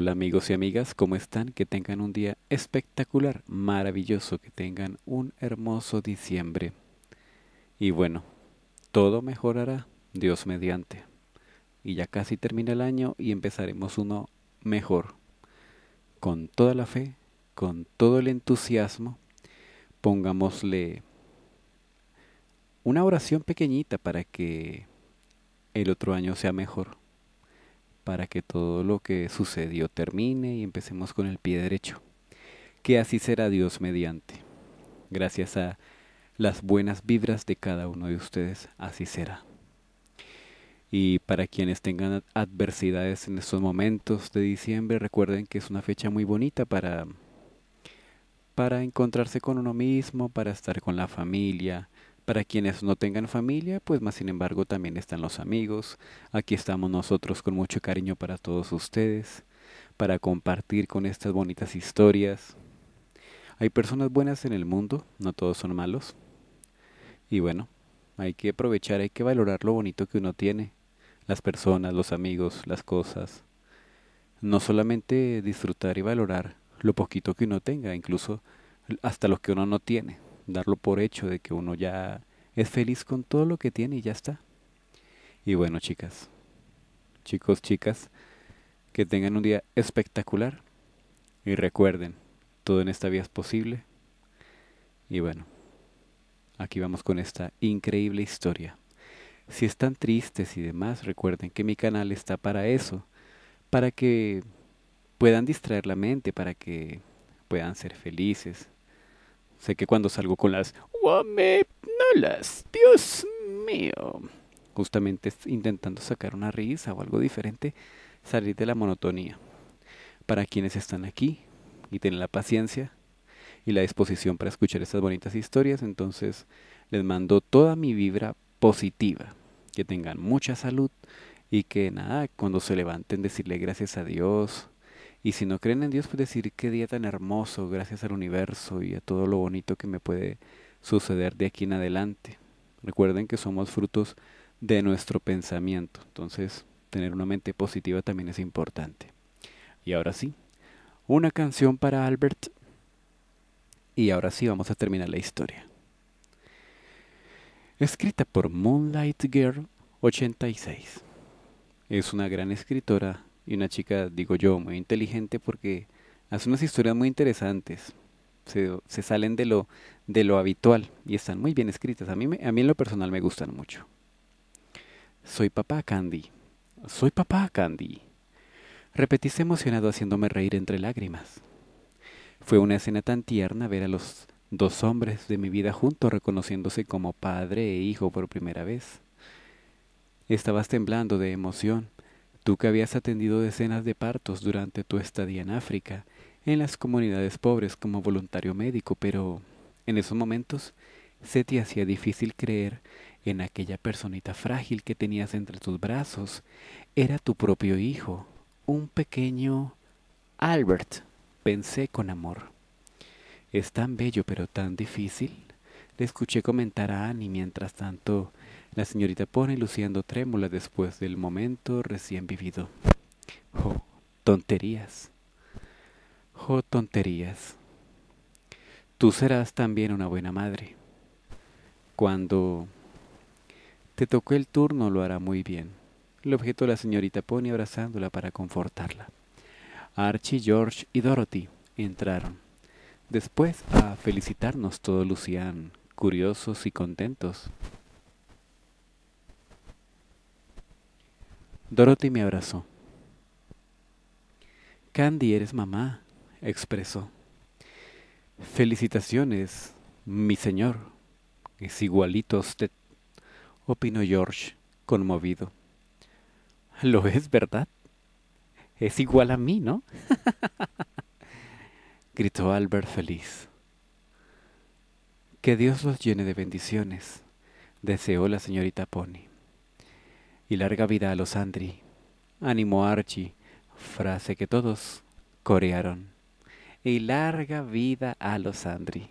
Hola amigos y amigas, ¿cómo están? Que tengan un día espectacular, maravilloso, que tengan un hermoso diciembre. Y bueno, todo mejorará, Dios mediante. Y ya casi termina el año y empezaremos uno mejor. Con toda la fe, con todo el entusiasmo, pongámosle una oración pequeñita para que el otro año sea mejor para que todo lo que sucedió termine y empecemos con el pie derecho. Que así será Dios mediante. Gracias a las buenas vibras de cada uno de ustedes, así será. Y para quienes tengan adversidades en estos momentos de diciembre, recuerden que es una fecha muy bonita para para encontrarse con uno mismo, para estar con la familia, para quienes no tengan familia, pues más sin embargo también están los amigos. Aquí estamos nosotros con mucho cariño para todos ustedes, para compartir con estas bonitas historias. Hay personas buenas en el mundo, no todos son malos. Y bueno, hay que aprovechar, hay que valorar lo bonito que uno tiene, las personas, los amigos, las cosas. No solamente disfrutar y valorar lo poquito que uno tenga, incluso hasta lo que uno no tiene darlo por hecho de que uno ya es feliz con todo lo que tiene y ya está. Y bueno, chicas, chicos, chicas, que tengan un día espectacular y recuerden, todo en esta vida es posible. Y bueno, aquí vamos con esta increíble historia. Si están tristes y demás, recuerden que mi canal está para eso, para que puedan distraer la mente, para que puedan ser felices, Sé que cuando salgo con las las Dios mío, justamente intentando sacar una risa o algo diferente, salir de la monotonía. Para quienes están aquí y tienen la paciencia y la disposición para escuchar estas bonitas historias, entonces les mando toda mi vibra positiva. Que tengan mucha salud y que nada, cuando se levanten decirle gracias a Dios, y si no creen en Dios, pues decir qué día tan hermoso, gracias al universo y a todo lo bonito que me puede suceder de aquí en adelante. Recuerden que somos frutos de nuestro pensamiento, entonces tener una mente positiva también es importante. Y ahora sí, una canción para Albert. Y ahora sí vamos a terminar la historia. Escrita por Moonlight Girl 86. Es una gran escritora y una chica, digo yo, muy inteligente porque hace unas historias muy interesantes. Se, salen de lo, de lo habitual y están muy bien escritas. A mí, a mí en lo personal me gustan mucho. Soy papá Candy. Soy papá Candy. Repetiste emocionado haciéndome reír entre lágrimas. Fue una escena tan tierna ver a los dos hombres de mi vida juntos reconociéndose como padre e hijo por primera vez. Estabas temblando de emoción tú que habías atendido decenas de partos durante tu estadía en África, en las comunidades pobres como voluntario médico, pero en esos momentos se te hacía difícil creer en aquella personita frágil que tenías entre tus brazos. Era tu propio hijo, un pequeño Albert, pensé con amor. Es tan bello pero tan difícil. Le escuché comentar a Annie mientras tanto la señorita Pony luciendo trémula después del momento recién vivido. ¡Oh, tonterías! ¡Oh, tonterías! Tú serás también una buena madre. Cuando te tocó el turno lo hará muy bien, le objetó la señorita Pony abrazándola para confortarla. Archie, George y Dorothy entraron. Después a felicitarnos todos lucían curiosos y contentos. Dorothy me abrazó. Candy, eres mamá, expresó. Felicitaciones, mi señor. Es igualito a usted, opinó George, conmovido. Lo es, ¿verdad? Es igual a mí, ¿no? gritó Albert feliz. Que Dios los llene de bendiciones, deseó la señorita Pony y larga vida a los Andri. Ánimo Archie, frase que todos corearon. Y larga vida a los Andri.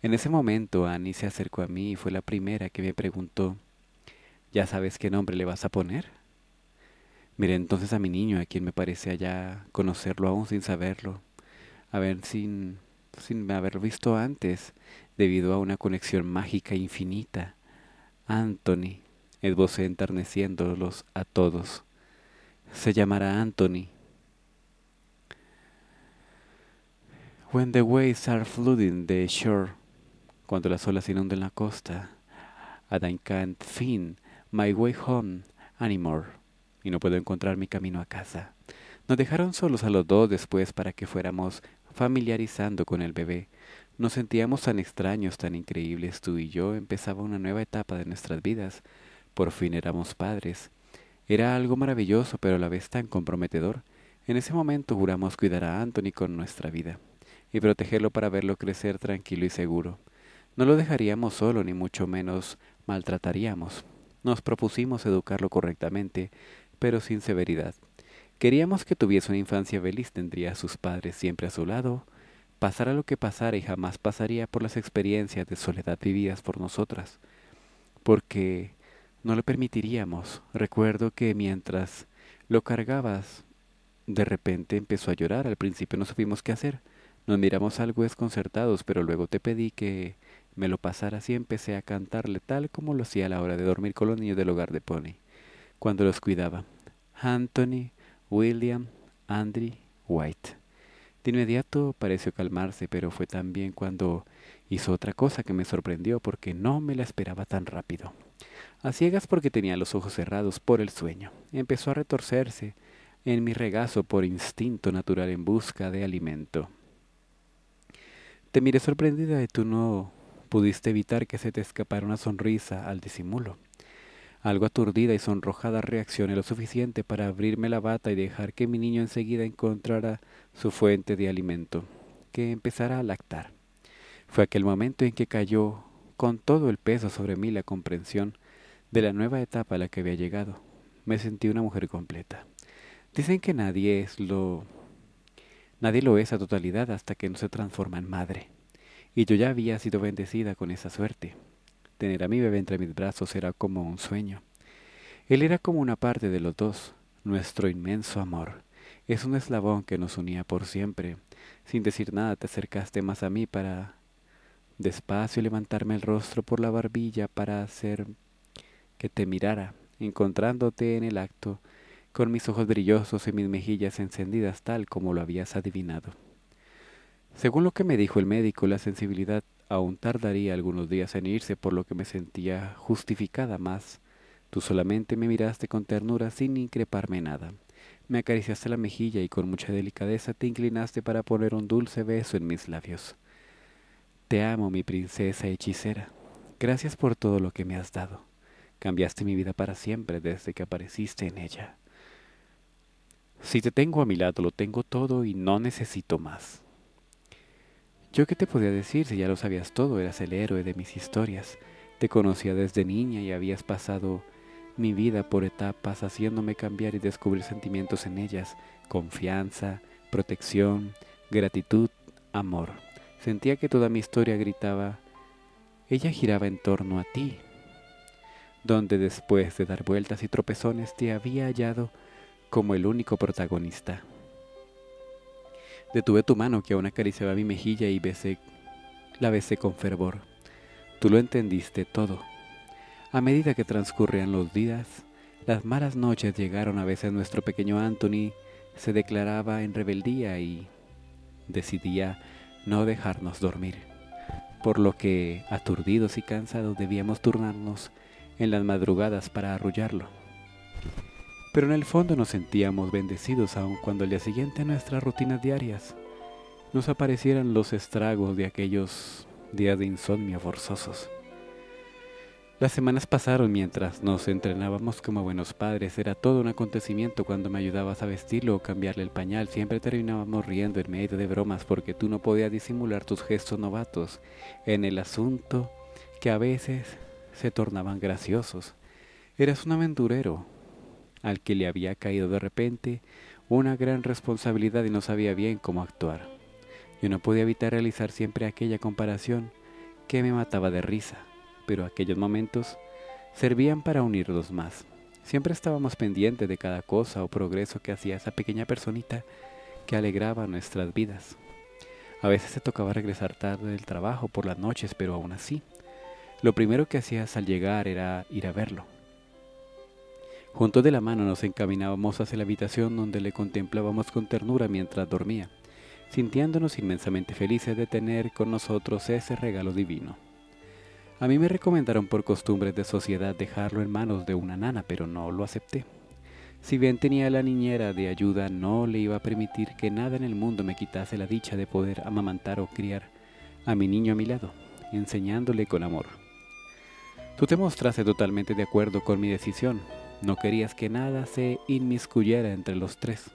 En ese momento Annie se acercó a mí y fue la primera que me preguntó, ¿ya sabes qué nombre le vas a poner? Miré entonces a mi niño, a quien me parecía ya conocerlo aún sin saberlo, a ver sin, sin haberlo visto antes, debido a una conexión mágica infinita. Anthony, esbocé enterneciéndolos a todos. Se llamará Anthony. When the waves are flooding the shore, cuando las olas inundan la costa, and I can't find my way home anymore, y no puedo encontrar mi camino a casa. Nos dejaron solos a los dos después para que fuéramos familiarizando con el bebé. Nos sentíamos tan extraños, tan increíbles, tú y yo empezaba una nueva etapa de nuestras vidas, por fin éramos padres. Era algo maravilloso, pero a la vez tan comprometedor. En ese momento juramos cuidar a Anthony con nuestra vida y protegerlo para verlo crecer tranquilo y seguro. No lo dejaríamos solo, ni mucho menos maltrataríamos. Nos propusimos educarlo correctamente, pero sin severidad. Queríamos que tuviese una infancia feliz, tendría a sus padres siempre a su lado, pasara lo que pasara y jamás pasaría por las experiencias de soledad vividas por nosotras, porque no lo permitiríamos. Recuerdo que mientras lo cargabas, de repente empezó a llorar. Al principio no supimos qué hacer. Nos miramos algo desconcertados, pero luego te pedí que me lo pasaras y empecé a cantarle tal como lo hacía a la hora de dormir con los niños del hogar de Pony, cuando los cuidaba. Anthony, William, Andrew, White. De inmediato pareció calmarse, pero fue también cuando hizo otra cosa que me sorprendió porque no me la esperaba tan rápido. A ciegas porque tenía los ojos cerrados por el sueño, empezó a retorcerse en mi regazo por instinto natural en busca de alimento. Te miré sorprendida y tú no pudiste evitar que se te escapara una sonrisa al disimulo. Algo aturdida y sonrojada reaccioné lo suficiente para abrirme la bata y dejar que mi niño enseguida encontrara su fuente de alimento, que empezara a lactar. Fue aquel momento en que cayó con todo el peso sobre mí la comprensión de la nueva etapa a la que había llegado. Me sentí una mujer completa. Dicen que nadie es lo... Nadie lo es a totalidad hasta que no se transforma en madre. Y yo ya había sido bendecida con esa suerte. Tener a mi bebé entre mis brazos era como un sueño. Él era como una parte de los dos, nuestro inmenso amor. Es un eslabón que nos unía por siempre. Sin decir nada te acercaste más a mí para despacio levantarme el rostro por la barbilla para hacer que te mirara, encontrándote en el acto, con mis ojos brillosos y mis mejillas encendidas tal como lo habías adivinado. Según lo que me dijo el médico, la sensibilidad aún tardaría algunos días en irse, por lo que me sentía justificada más. Tú solamente me miraste con ternura sin increparme nada. Me acariciaste la mejilla y con mucha delicadeza te inclinaste para poner un dulce beso en mis labios. Te amo, mi princesa hechicera. Gracias por todo lo que me has dado. Cambiaste mi vida para siempre desde que apareciste en ella. Si te tengo a mi lado, lo tengo todo y no necesito más. Yo qué te podía decir si ya lo sabías todo, eras el héroe de mis historias. Te conocía desde niña y habías pasado mi vida por etapas haciéndome cambiar y descubrir sentimientos en ellas, confianza, protección, gratitud, amor. Sentía que toda mi historia gritaba, ella giraba en torno a ti, donde después de dar vueltas y tropezones te había hallado como el único protagonista. Detuve tu mano que aún acariciaba mi mejilla y besé, la besé con fervor. Tú lo entendiste todo. A medida que transcurrían los días, las malas noches llegaron a veces nuestro pequeño Anthony se declaraba en rebeldía y decidía no dejarnos dormir, por lo que, aturdidos y cansados, debíamos turnarnos en las madrugadas para arrullarlo. Pero en el fondo nos sentíamos bendecidos aun cuando al día siguiente nuestras rutinas diarias nos aparecieran los estragos de aquellos días de insomnio forzosos. Las semanas pasaron mientras nos entrenábamos como buenos padres. Era todo un acontecimiento cuando me ayudabas a vestirlo o cambiarle el pañal. Siempre terminábamos riendo en medio de bromas porque tú no podías disimular tus gestos novatos en el asunto que a veces se tornaban graciosos. Eras un aventurero, al que le había caído de repente una gran responsabilidad y no sabía bien cómo actuar. Yo no podía evitar realizar siempre aquella comparación que me mataba de risa, pero aquellos momentos servían para unirlos más. Siempre estábamos pendientes de cada cosa o progreso que hacía esa pequeña personita que alegraba nuestras vidas. A veces se tocaba regresar tarde del trabajo por las noches, pero aún así lo primero que hacías al llegar era ir a verlo. Juntos de la mano nos encaminábamos hacia la habitación donde le contemplábamos con ternura mientras dormía, sintiéndonos inmensamente felices de tener con nosotros ese regalo divino. A mí me recomendaron por costumbres de sociedad dejarlo en manos de una nana, pero no lo acepté. Si bien tenía a la niñera de ayuda, no le iba a permitir que nada en el mundo me quitase la dicha de poder amamantar o criar a mi niño a mi lado, enseñándole con amor. Tú te mostraste totalmente de acuerdo con mi decisión. No querías que nada se inmiscuyera entre los tres.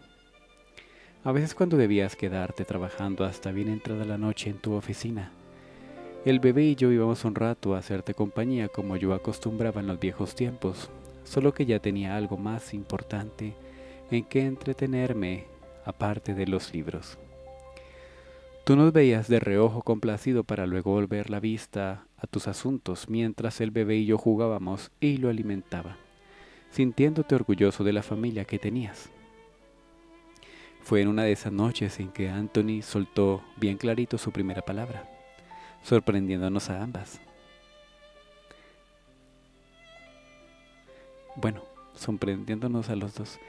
A veces cuando debías quedarte trabajando hasta bien entrada la noche en tu oficina, el bebé y yo íbamos un rato a hacerte compañía como yo acostumbraba en los viejos tiempos, solo que ya tenía algo más importante en que entretenerme aparte de los libros. Tú nos veías de reojo complacido para luego volver la vista a tus asuntos mientras el bebé y yo jugábamos y lo alimentaba, sintiéndote orgulloso de la familia que tenías. Fue en una de esas noches en que Anthony soltó bien clarito su primera palabra, sorprendiéndonos a ambas. Bueno, sorprendiéndonos a los dos.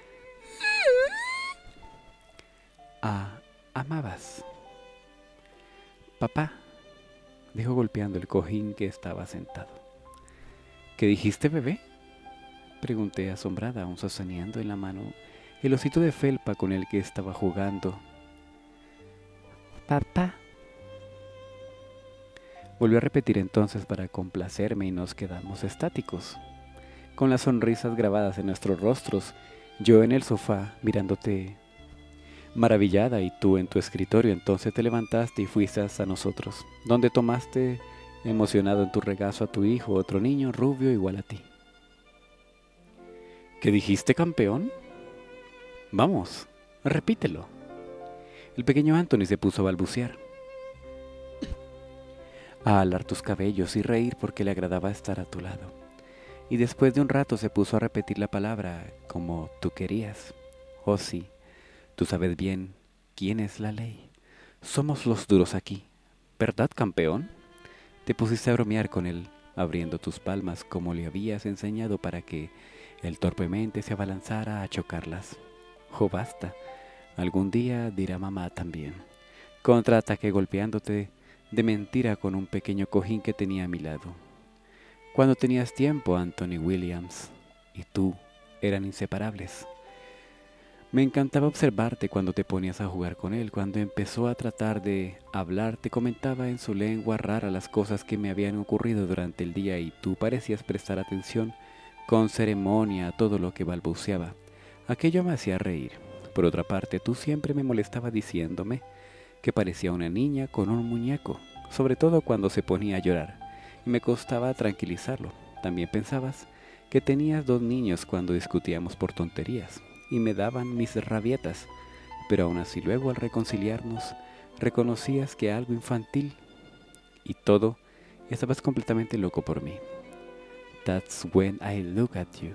A ah, amabas. Papá, dijo golpeando el cojín que estaba sentado. ¿Qué dijiste, bebé? Pregunté asombrada, aún sosteniendo en la mano el osito de felpa con el que estaba jugando. Papá. Volvió a repetir entonces para complacerme y nos quedamos estáticos. Con las sonrisas grabadas en nuestros rostros, yo en el sofá mirándote maravillada y tú en tu escritorio. Entonces te levantaste y fuiste a nosotros, donde tomaste emocionado en tu regazo a tu hijo, otro niño rubio igual a ti. ¿Qué dijiste, campeón? Vamos, repítelo. El pequeño Anthony se puso a balbucear, a alar tus cabellos y reír porque le agradaba estar a tu lado. Y después de un rato se puso a repetir la palabra como tú querías. o oh, Tú sabes bien quién es la ley. Somos los duros aquí. ¿Verdad, campeón? Te pusiste a bromear con él, abriendo tus palmas como le habías enseñado para que él torpemente se abalanzara a chocarlas. ¡Oh, basta! Algún día dirá mamá también. Contraataque golpeándote de mentira con un pequeño cojín que tenía a mi lado. Cuando tenías tiempo, Anthony Williams y tú eran inseparables. Me encantaba observarte cuando te ponías a jugar con él, cuando empezó a tratar de hablar, te comentaba en su lengua rara las cosas que me habían ocurrido durante el día y tú parecías prestar atención con ceremonia a todo lo que balbuceaba. Aquello me hacía reír. Por otra parte, tú siempre me molestabas diciéndome que parecía una niña con un muñeco, sobre todo cuando se ponía a llorar, y me costaba tranquilizarlo. También pensabas que tenías dos niños cuando discutíamos por tonterías y me daban mis rabietas, pero aún así luego al reconciliarnos reconocías que algo infantil y todo estabas completamente loco por mí. That's when I look at you.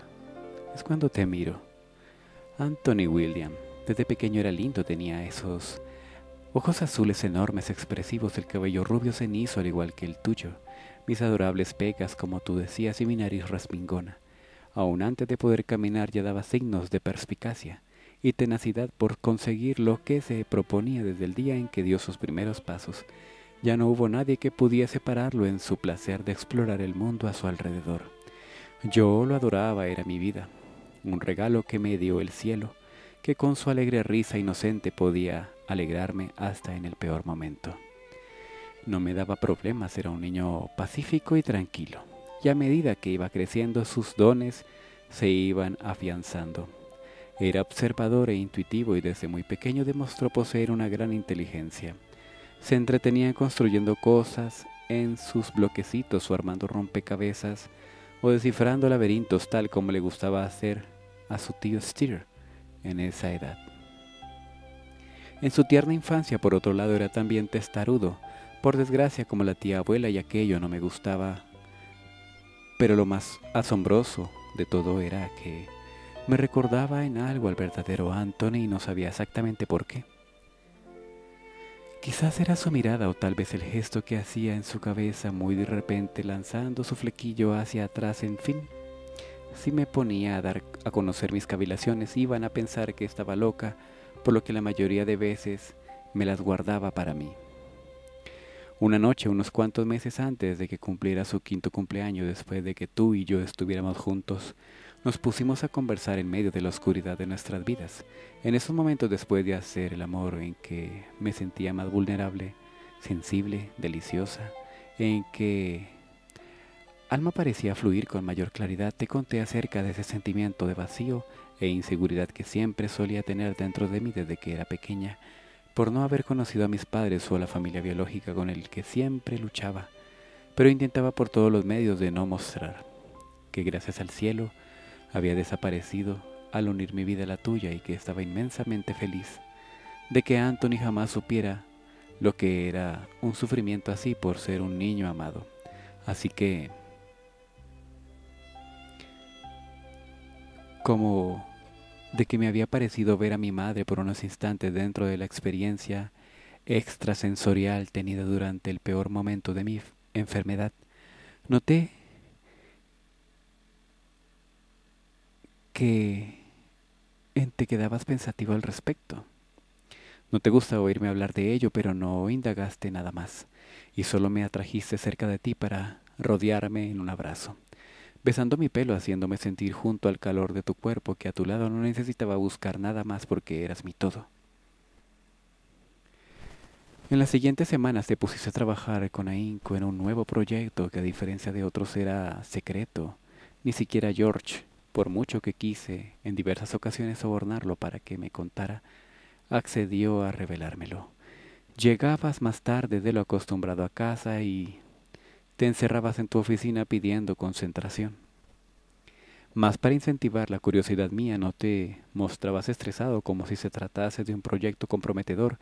Es cuando te miro. Anthony William, desde pequeño era lindo, tenía esos ojos azules enormes, expresivos, el cabello rubio cenizo al igual que el tuyo, mis adorables pecas como tú decías y mi nariz raspingona. Aún antes de poder caminar ya daba signos de perspicacia y tenacidad por conseguir lo que se proponía desde el día en que dio sus primeros pasos. Ya no hubo nadie que pudiese pararlo en su placer de explorar el mundo a su alrededor. Yo lo adoraba, era mi vida, un regalo que me dio el cielo, que con su alegre risa inocente podía alegrarme hasta en el peor momento. No me daba problemas, era un niño pacífico y tranquilo y a medida que iba creciendo sus dones se iban afianzando. Era observador e intuitivo y desde muy pequeño demostró poseer una gran inteligencia. Se entretenía construyendo cosas en sus bloquecitos o armando rompecabezas o descifrando laberintos tal como le gustaba hacer a su tío Steer en esa edad. En su tierna infancia, por otro lado, era también testarudo, por desgracia como la tía abuela y aquello no me gustaba pero lo más asombroso de todo era que me recordaba en algo al verdadero Anthony y no sabía exactamente por qué. Quizás era su mirada o tal vez el gesto que hacía en su cabeza muy de repente lanzando su flequillo hacia atrás, en fin. Si me ponía a dar a conocer mis cavilaciones, iban a pensar que estaba loca, por lo que la mayoría de veces me las guardaba para mí. Una noche, unos cuantos meses antes de que cumpliera su quinto cumpleaños, después de que tú y yo estuviéramos juntos, nos pusimos a conversar en medio de la oscuridad de nuestras vidas. En esos momentos después de hacer el amor en que me sentía más vulnerable, sensible, deliciosa, en que alma parecía fluir con mayor claridad, te conté acerca de ese sentimiento de vacío e inseguridad que siempre solía tener dentro de mí desde que era pequeña por no haber conocido a mis padres o a la familia biológica con el que siempre luchaba, pero intentaba por todos los medios de no mostrar que gracias al cielo había desaparecido al unir mi vida a la tuya y que estaba inmensamente feliz de que Anthony jamás supiera lo que era un sufrimiento así por ser un niño amado. Así que, como de que me había parecido ver a mi madre por unos instantes dentro de la experiencia extrasensorial tenida durante el peor momento de mi enfermedad. Noté que te quedabas pensativo al respecto. No te gusta oírme hablar de ello, pero no indagaste nada más, y solo me atrajiste cerca de ti para rodearme en un abrazo besando mi pelo, haciéndome sentir junto al calor de tu cuerpo que a tu lado no necesitaba buscar nada más porque eras mi todo. En las siguientes semanas te pusiste a trabajar con ahínco en un nuevo proyecto que a diferencia de otros era secreto. Ni siquiera George, por mucho que quise en diversas ocasiones sobornarlo para que me contara, accedió a revelármelo. Llegabas más tarde de lo acostumbrado a casa y te encerrabas en tu oficina pidiendo concentración. Más para incentivar la curiosidad mía no te mostrabas estresado como si se tratase de un proyecto comprometedor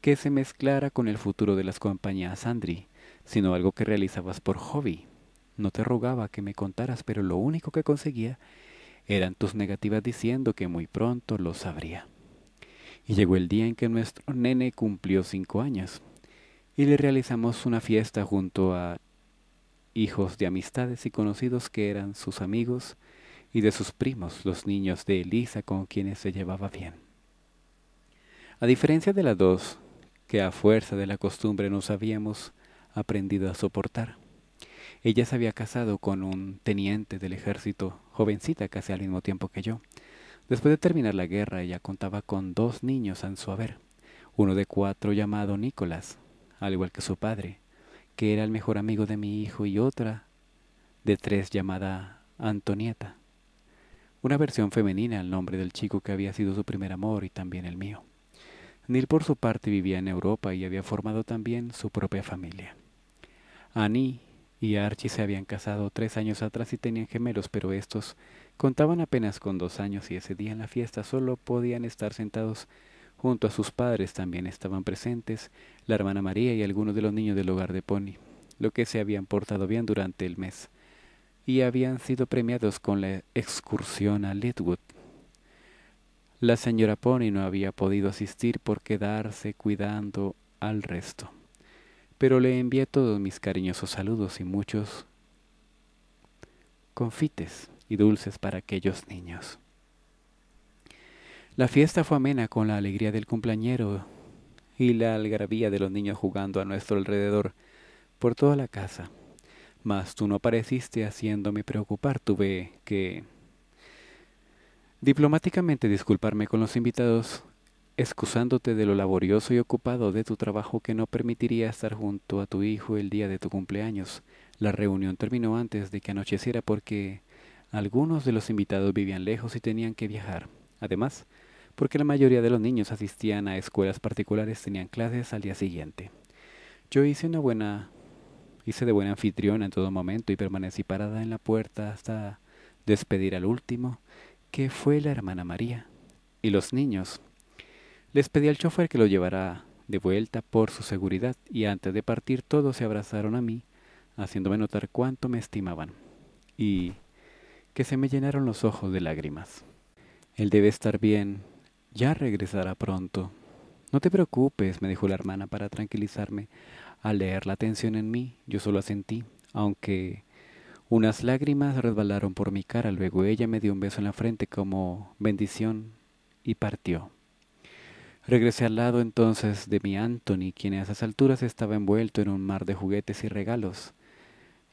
que se mezclara con el futuro de las compañías Andri, sino algo que realizabas por hobby. No te rogaba que me contaras, pero lo único que conseguía eran tus negativas diciendo que muy pronto lo sabría. Y llegó el día en que nuestro nene cumplió cinco años y le realizamos una fiesta junto a hijos de amistades y conocidos que eran sus amigos, y de sus primos, los niños de Elisa, con quienes se llevaba bien. A diferencia de las dos, que a fuerza de la costumbre nos habíamos aprendido a soportar. Ella se había casado con un teniente del ejército, jovencita casi al mismo tiempo que yo. Después de terminar la guerra, ella contaba con dos niños en su haber, uno de cuatro llamado Nicolás, al igual que su padre, que era el mejor amigo de mi hijo, y otra de tres llamada Antonieta, una versión femenina al nombre del chico que había sido su primer amor y también el mío. Neil por su parte vivía en Europa y había formado también su propia familia. Annie y Archie se habían casado tres años atrás y tenían gemelos, pero estos contaban apenas con dos años y ese día en la fiesta solo podían estar sentados Junto a sus padres también estaban presentes la hermana María y algunos de los niños del hogar de Pony, lo que se habían portado bien durante el mes, y habían sido premiados con la excursión a Lidwood. La señora Pony no había podido asistir por quedarse cuidando al resto, pero le envié todos mis cariñosos saludos y muchos confites y dulces para aquellos niños. La fiesta fue amena con la alegría del cumpleañero y la algarabía de los niños jugando a nuestro alrededor por toda la casa. Mas tú no apareciste haciéndome preocupar, tuve que... Diplomáticamente disculparme con los invitados, excusándote de lo laborioso y ocupado de tu trabajo que no permitiría estar junto a tu hijo el día de tu cumpleaños. La reunión terminó antes de que anocheciera porque algunos de los invitados vivían lejos y tenían que viajar. Además, porque la mayoría de los niños asistían a escuelas particulares, tenían clases al día siguiente. Yo hice una buena hice de buena anfitriona en todo momento y permanecí parada en la puerta hasta despedir al último, que fue la hermana María, y los niños. Les pedí al chofer que lo llevara de vuelta por su seguridad, y antes de partir todos se abrazaron a mí, haciéndome notar cuánto me estimaban, y que se me llenaron los ojos de lágrimas. Él debe estar bien, ya regresará pronto. No te preocupes, me dijo la hermana para tranquilizarme. Al leer la atención en mí, yo solo asentí, aunque unas lágrimas resbalaron por mi cara. Luego ella me dio un beso en la frente como bendición y partió. Regresé al lado entonces de mi Anthony, quien a esas alturas estaba envuelto en un mar de juguetes y regalos.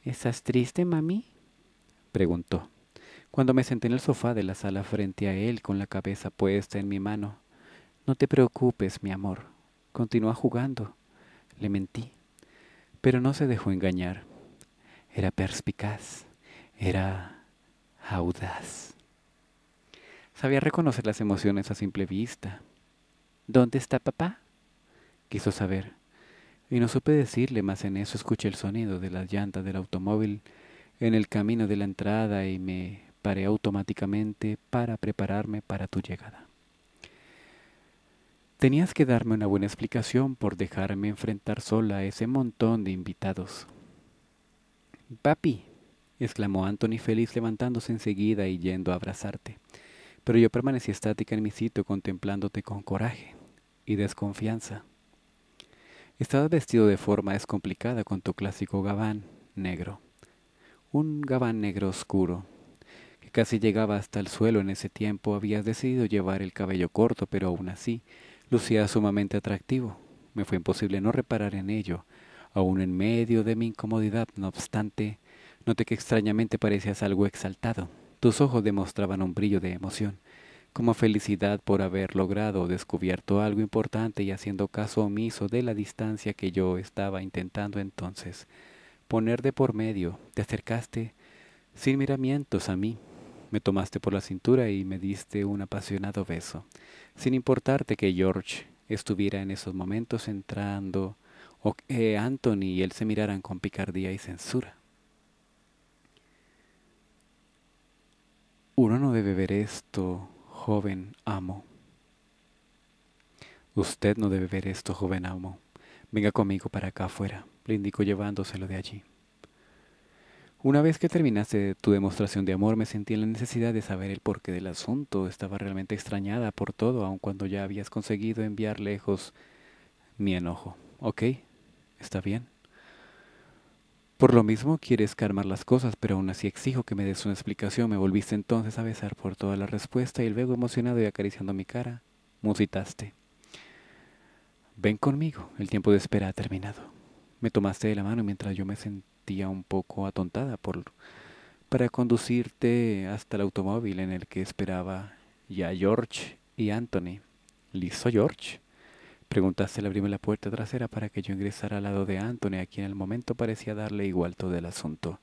¿Estás triste, mami? preguntó. Cuando me senté en el sofá de la sala frente a él con la cabeza puesta en mi mano, no te preocupes, mi amor, continúa jugando. Le mentí, pero no se dejó engañar. Era perspicaz, era audaz. Sabía reconocer las emociones a simple vista. ¿Dónde está papá? quiso saber. Y no supe decirle, más en eso escuché el sonido de las llantas del automóvil en el camino de la entrada y me paré automáticamente para prepararme para tu llegada. Tenías que darme una buena explicación por dejarme enfrentar sola a ese montón de invitados. Papi, exclamó Anthony feliz levantándose enseguida y yendo a abrazarte. Pero yo permanecí estática en mi sitio contemplándote con coraje y desconfianza. estaba vestido de forma descomplicada con tu clásico gabán negro. Un gabán negro oscuro, casi llegaba hasta el suelo en ese tiempo, habías decidido llevar el cabello corto, pero aún así lucía sumamente atractivo. Me fue imposible no reparar en ello. Aún en medio de mi incomodidad, no obstante, noté que extrañamente parecías algo exaltado. Tus ojos demostraban un brillo de emoción, como felicidad por haber logrado o descubierto algo importante y haciendo caso omiso de la distancia que yo estaba intentando entonces poner de por medio. Te acercaste sin miramientos a mí me tomaste por la cintura y me diste un apasionado beso, sin importarte que George estuviera en esos momentos entrando o que Anthony y él se miraran con picardía y censura. Uno no debe ver esto, joven amo. Usted no debe ver esto, joven amo. Venga conmigo para acá afuera, le indicó llevándoselo de allí. Una vez que terminaste tu demostración de amor, me sentí en la necesidad de saber el porqué del asunto. Estaba realmente extrañada por todo, aun cuando ya habías conseguido enviar lejos mi enojo. Ok, está bien. Por lo mismo quieres calmar las cosas, pero aún así exijo que me des una explicación. Me volviste entonces a besar por toda la respuesta y luego emocionado y acariciando mi cara, musitaste. Ven conmigo, el tiempo de espera ha terminado. Me tomaste de la mano mientras yo me sentía sentía un poco atontada por, para conducirte hasta el automóvil en el que esperaba ya George y Anthony. ¿Listo, George? Preguntaste al abrirme la puerta trasera para que yo ingresara al lado de Anthony, a quien al momento parecía darle igual todo el asunto.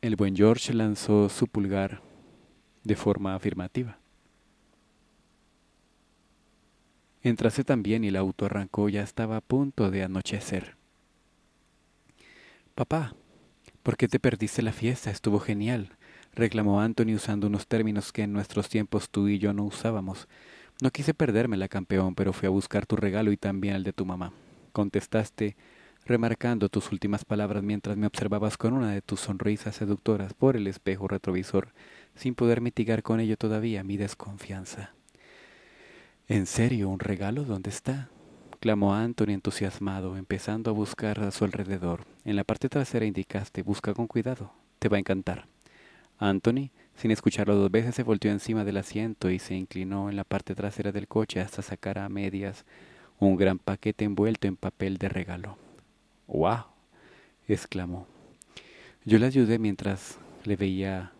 El buen George lanzó su pulgar de forma afirmativa. Entrase también y el auto arrancó, ya estaba a punto de anochecer. Papá, ¿por qué te perdiste la fiesta? Estuvo genial, reclamó Anthony usando unos términos que en nuestros tiempos tú y yo no usábamos. No quise perderme la campeón, pero fui a buscar tu regalo y también el de tu mamá. Contestaste, remarcando tus últimas palabras mientras me observabas con una de tus sonrisas seductoras por el espejo retrovisor, sin poder mitigar con ello todavía mi desconfianza. ¿En serio un regalo? ¿Dónde está? exclamó Anthony entusiasmado, empezando a buscar a su alrededor. En la parte trasera indicaste, busca con cuidado, te va a encantar. Anthony, sin escucharlo dos veces, se volteó encima del asiento y se inclinó en la parte trasera del coche hasta sacar a medias un gran paquete envuelto en papel de regalo. ¡Wow! exclamó. Yo le ayudé mientras le veía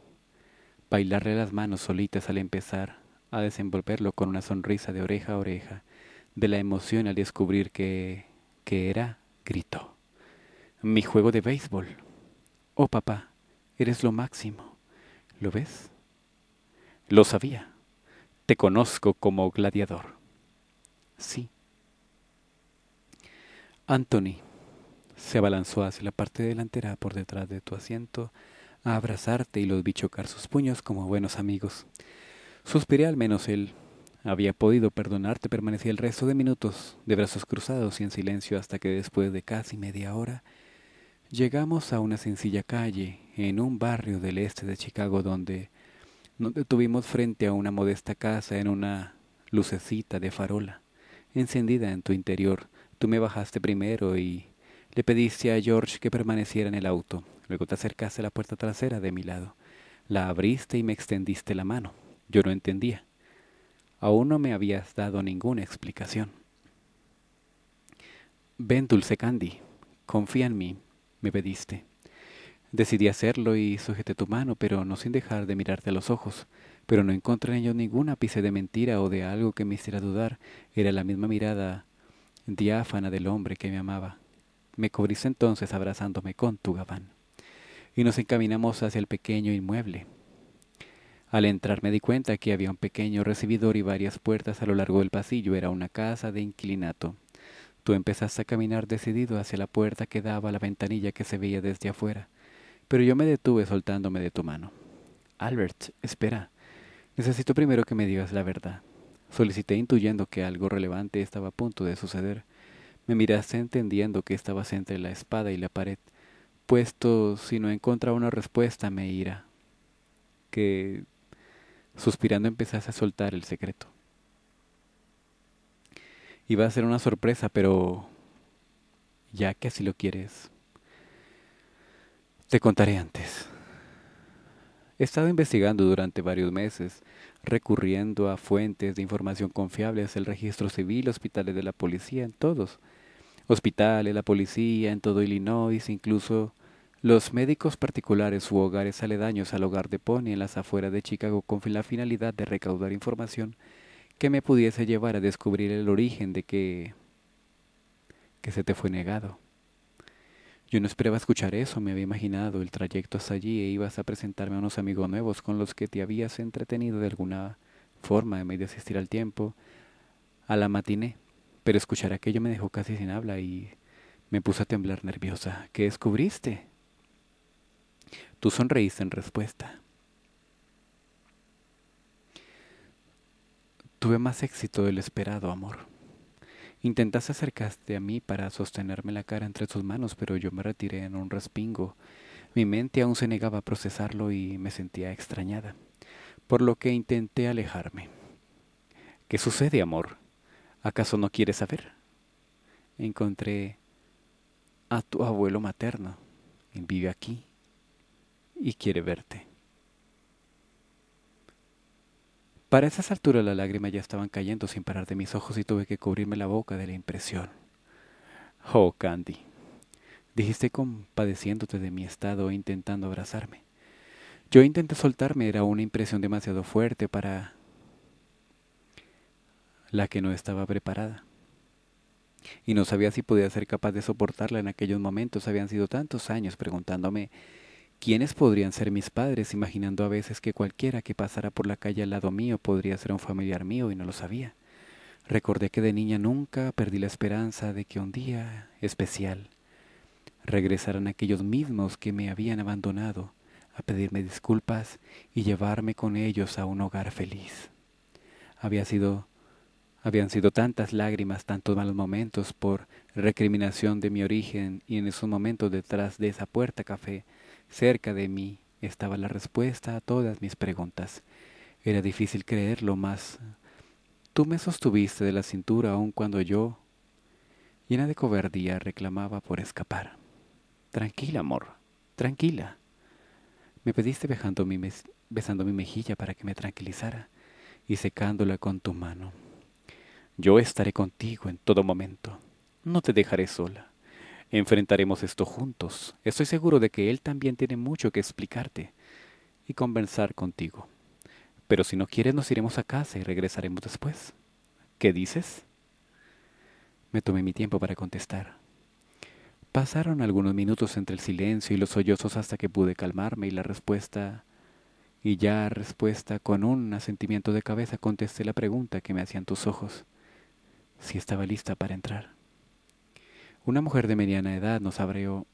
bailarle las manos solitas al empezar a desenvolverlo con una sonrisa de oreja a oreja de la emoción al descubrir que, que era, gritó. Mi juego de béisbol. Oh papá, eres lo máximo. ¿Lo ves? Lo sabía. Te conozco como gladiador. Sí. Anthony se abalanzó hacia la parte delantera por detrás de tu asiento a abrazarte y los vi chocar sus puños como buenos amigos. Suspiré al menos él había podido perdonarte, permanecí el resto de minutos de brazos cruzados y en silencio hasta que después de casi media hora llegamos a una sencilla calle en un barrio del este de Chicago donde nos detuvimos frente a una modesta casa en una lucecita de farola encendida en tu interior. Tú me bajaste primero y le pediste a George que permaneciera en el auto. Luego te acercaste a la puerta trasera de mi lado. La abriste y me extendiste la mano. Yo no entendía. Aún no me habías dado ninguna explicación. Ven, Dulce Candy, confía en mí, me pediste. Decidí hacerlo y sujeté tu mano, pero no sin dejar de mirarte a los ojos. Pero no encontré en ellos ningún ápice de mentira o de algo que me hiciera dudar. Era la misma mirada diáfana del hombre que me amaba. Me cubriste entonces abrazándome con tu gabán. Y nos encaminamos hacia el pequeño inmueble. Al entrar me di cuenta que había un pequeño recibidor y varias puertas a lo largo del pasillo. Era una casa de inclinato. Tú empezaste a caminar decidido hacia la puerta que daba a la ventanilla que se veía desde afuera, pero yo me detuve soltándome de tu mano. Albert, espera. Necesito primero que me digas la verdad. Solicité intuyendo que algo relevante estaba a punto de suceder. Me miraste entendiendo que estabas entre la espada y la pared, puesto si no encontraba una respuesta me ira. Que suspirando empezás a soltar el secreto. Iba a ser una sorpresa, pero ya que así lo quieres, te contaré antes. He estado investigando durante varios meses, recurriendo a fuentes de información confiables, el registro civil, hospitales de la policía, en todos. Hospitales, la policía, en todo Illinois, incluso los médicos particulares u hogares aledaños al hogar de Pony en las afueras de Chicago con la finalidad de recaudar información que me pudiese llevar a descubrir el origen de que que se te fue negado. Yo no esperaba escuchar eso, me había imaginado el trayecto hasta allí e ibas a presentarme a unos amigos nuevos con los que te habías entretenido de alguna forma en medio de asistir al tiempo, a la matiné. Pero escuchar aquello me dejó casi sin habla y me puse a temblar nerviosa. ¿Qué descubriste? Tú sonreíste en respuesta. Tuve más éxito del esperado, amor. Intentaste acercarte a mí para sostenerme la cara entre tus manos, pero yo me retiré en un respingo. Mi mente aún se negaba a procesarlo y me sentía extrañada, por lo que intenté alejarme. ¿Qué sucede, amor? ¿Acaso no quieres saber? Encontré a tu abuelo materno. Él vive aquí y quiere verte. Para esas alturas las lágrimas ya estaban cayendo sin parar de mis ojos y tuve que cubrirme la boca de la impresión. Oh, Candy, dijiste compadeciéndote de mi estado e intentando abrazarme. Yo intenté soltarme, era una impresión demasiado fuerte para la que no estaba preparada. Y no sabía si podía ser capaz de soportarla en aquellos momentos. Habían sido tantos años preguntándome ¿Quiénes podrían ser mis padres? Imaginando a veces que cualquiera que pasara por la calle al lado mío podría ser un familiar mío y no lo sabía. Recordé que de niña nunca perdí la esperanza de que un día especial regresaran aquellos mismos que me habían abandonado a pedirme disculpas y llevarme con ellos a un hogar feliz. Había sido habían sido tantas lágrimas, tantos malos momentos por recriminación de mi origen y en esos momentos detrás de esa puerta café Cerca de mí estaba la respuesta a todas mis preguntas. Era difícil creerlo, mas tú me sostuviste de la cintura aun cuando yo, llena de cobardía, reclamaba por escapar. Tranquila, amor, tranquila. Me pediste besando mi mejilla para que me tranquilizara y secándola con tu mano. Yo estaré contigo en todo momento. No te dejaré sola. Enfrentaremos esto juntos. Estoy seguro de que él también tiene mucho que explicarte y conversar contigo. Pero si no quieres nos iremos a casa y regresaremos después. ¿Qué dices? Me tomé mi tiempo para contestar. Pasaron algunos minutos entre el silencio y los sollozos hasta que pude calmarme y la respuesta... Y ya respuesta con un asentimiento de cabeza contesté la pregunta que me hacían tus ojos. Si estaba lista para entrar. Una mujer de mediana edad nos abrió,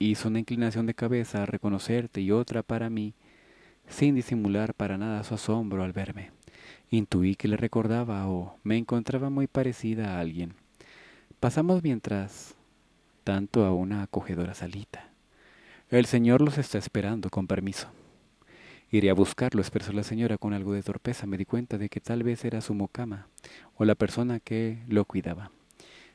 hizo una inclinación de cabeza a reconocerte y otra para mí, sin disimular para nada su asombro al verme. Intuí que le recordaba o me encontraba muy parecida a alguien. Pasamos mientras tanto a una acogedora salita. El señor los está esperando, con permiso. Iré a buscarlo, expresó la señora con algo de torpeza. Me di cuenta de que tal vez era su mocama o la persona que lo cuidaba.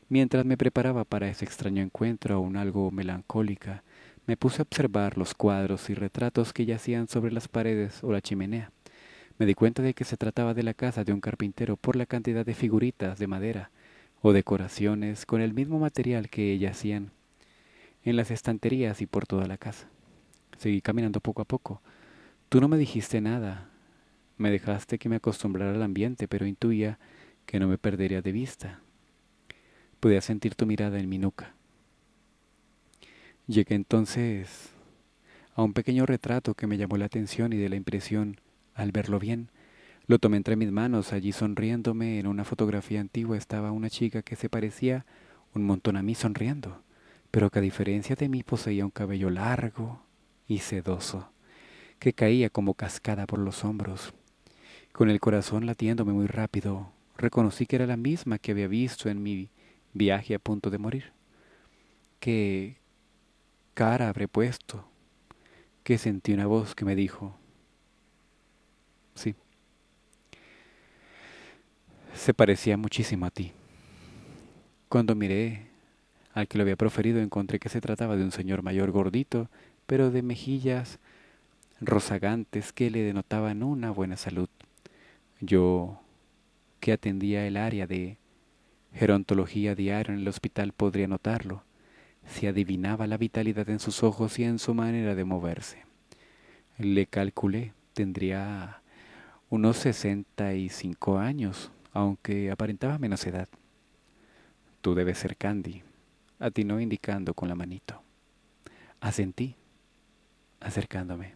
Mientras me preparaba para ese extraño encuentro, aún algo melancólica, me puse a observar los cuadros y retratos que yacían sobre las paredes o la chimenea. Me di cuenta de que se trataba de la casa de un carpintero por la cantidad de figuritas de madera o decoraciones con el mismo material que yacían en las estanterías y por toda la casa. Seguí caminando poco a poco. Tú no me dijiste nada. Me dejaste que me acostumbrara al ambiente, pero intuía que no me perdería de vista podía sentir tu mirada en mi nuca. Llegué entonces a un pequeño retrato que me llamó la atención y de la impresión, al verlo bien, lo tomé entre mis manos. Allí sonriéndome en una fotografía antigua estaba una chica que se parecía un montón a mí sonriendo, pero que a diferencia de mí poseía un cabello largo y sedoso, que caía como cascada por los hombros. Con el corazón latiéndome muy rápido, reconocí que era la misma que había visto en mi viaje a punto de morir. ¿Qué cara habré puesto? Que sentí una voz que me dijo, sí, se parecía muchísimo a ti. Cuando miré al que lo había proferido encontré que se trataba de un señor mayor gordito, pero de mejillas rozagantes que le denotaban una buena salud. Yo, que atendía el área de Gerontología diaria en el hospital podría notarlo. Se adivinaba la vitalidad en sus ojos y en su manera de moverse. Le calculé, tendría unos sesenta y cinco años, aunque aparentaba menos edad. Tú debes ser Candy, atinó indicando con la manito. Asentí, acercándome.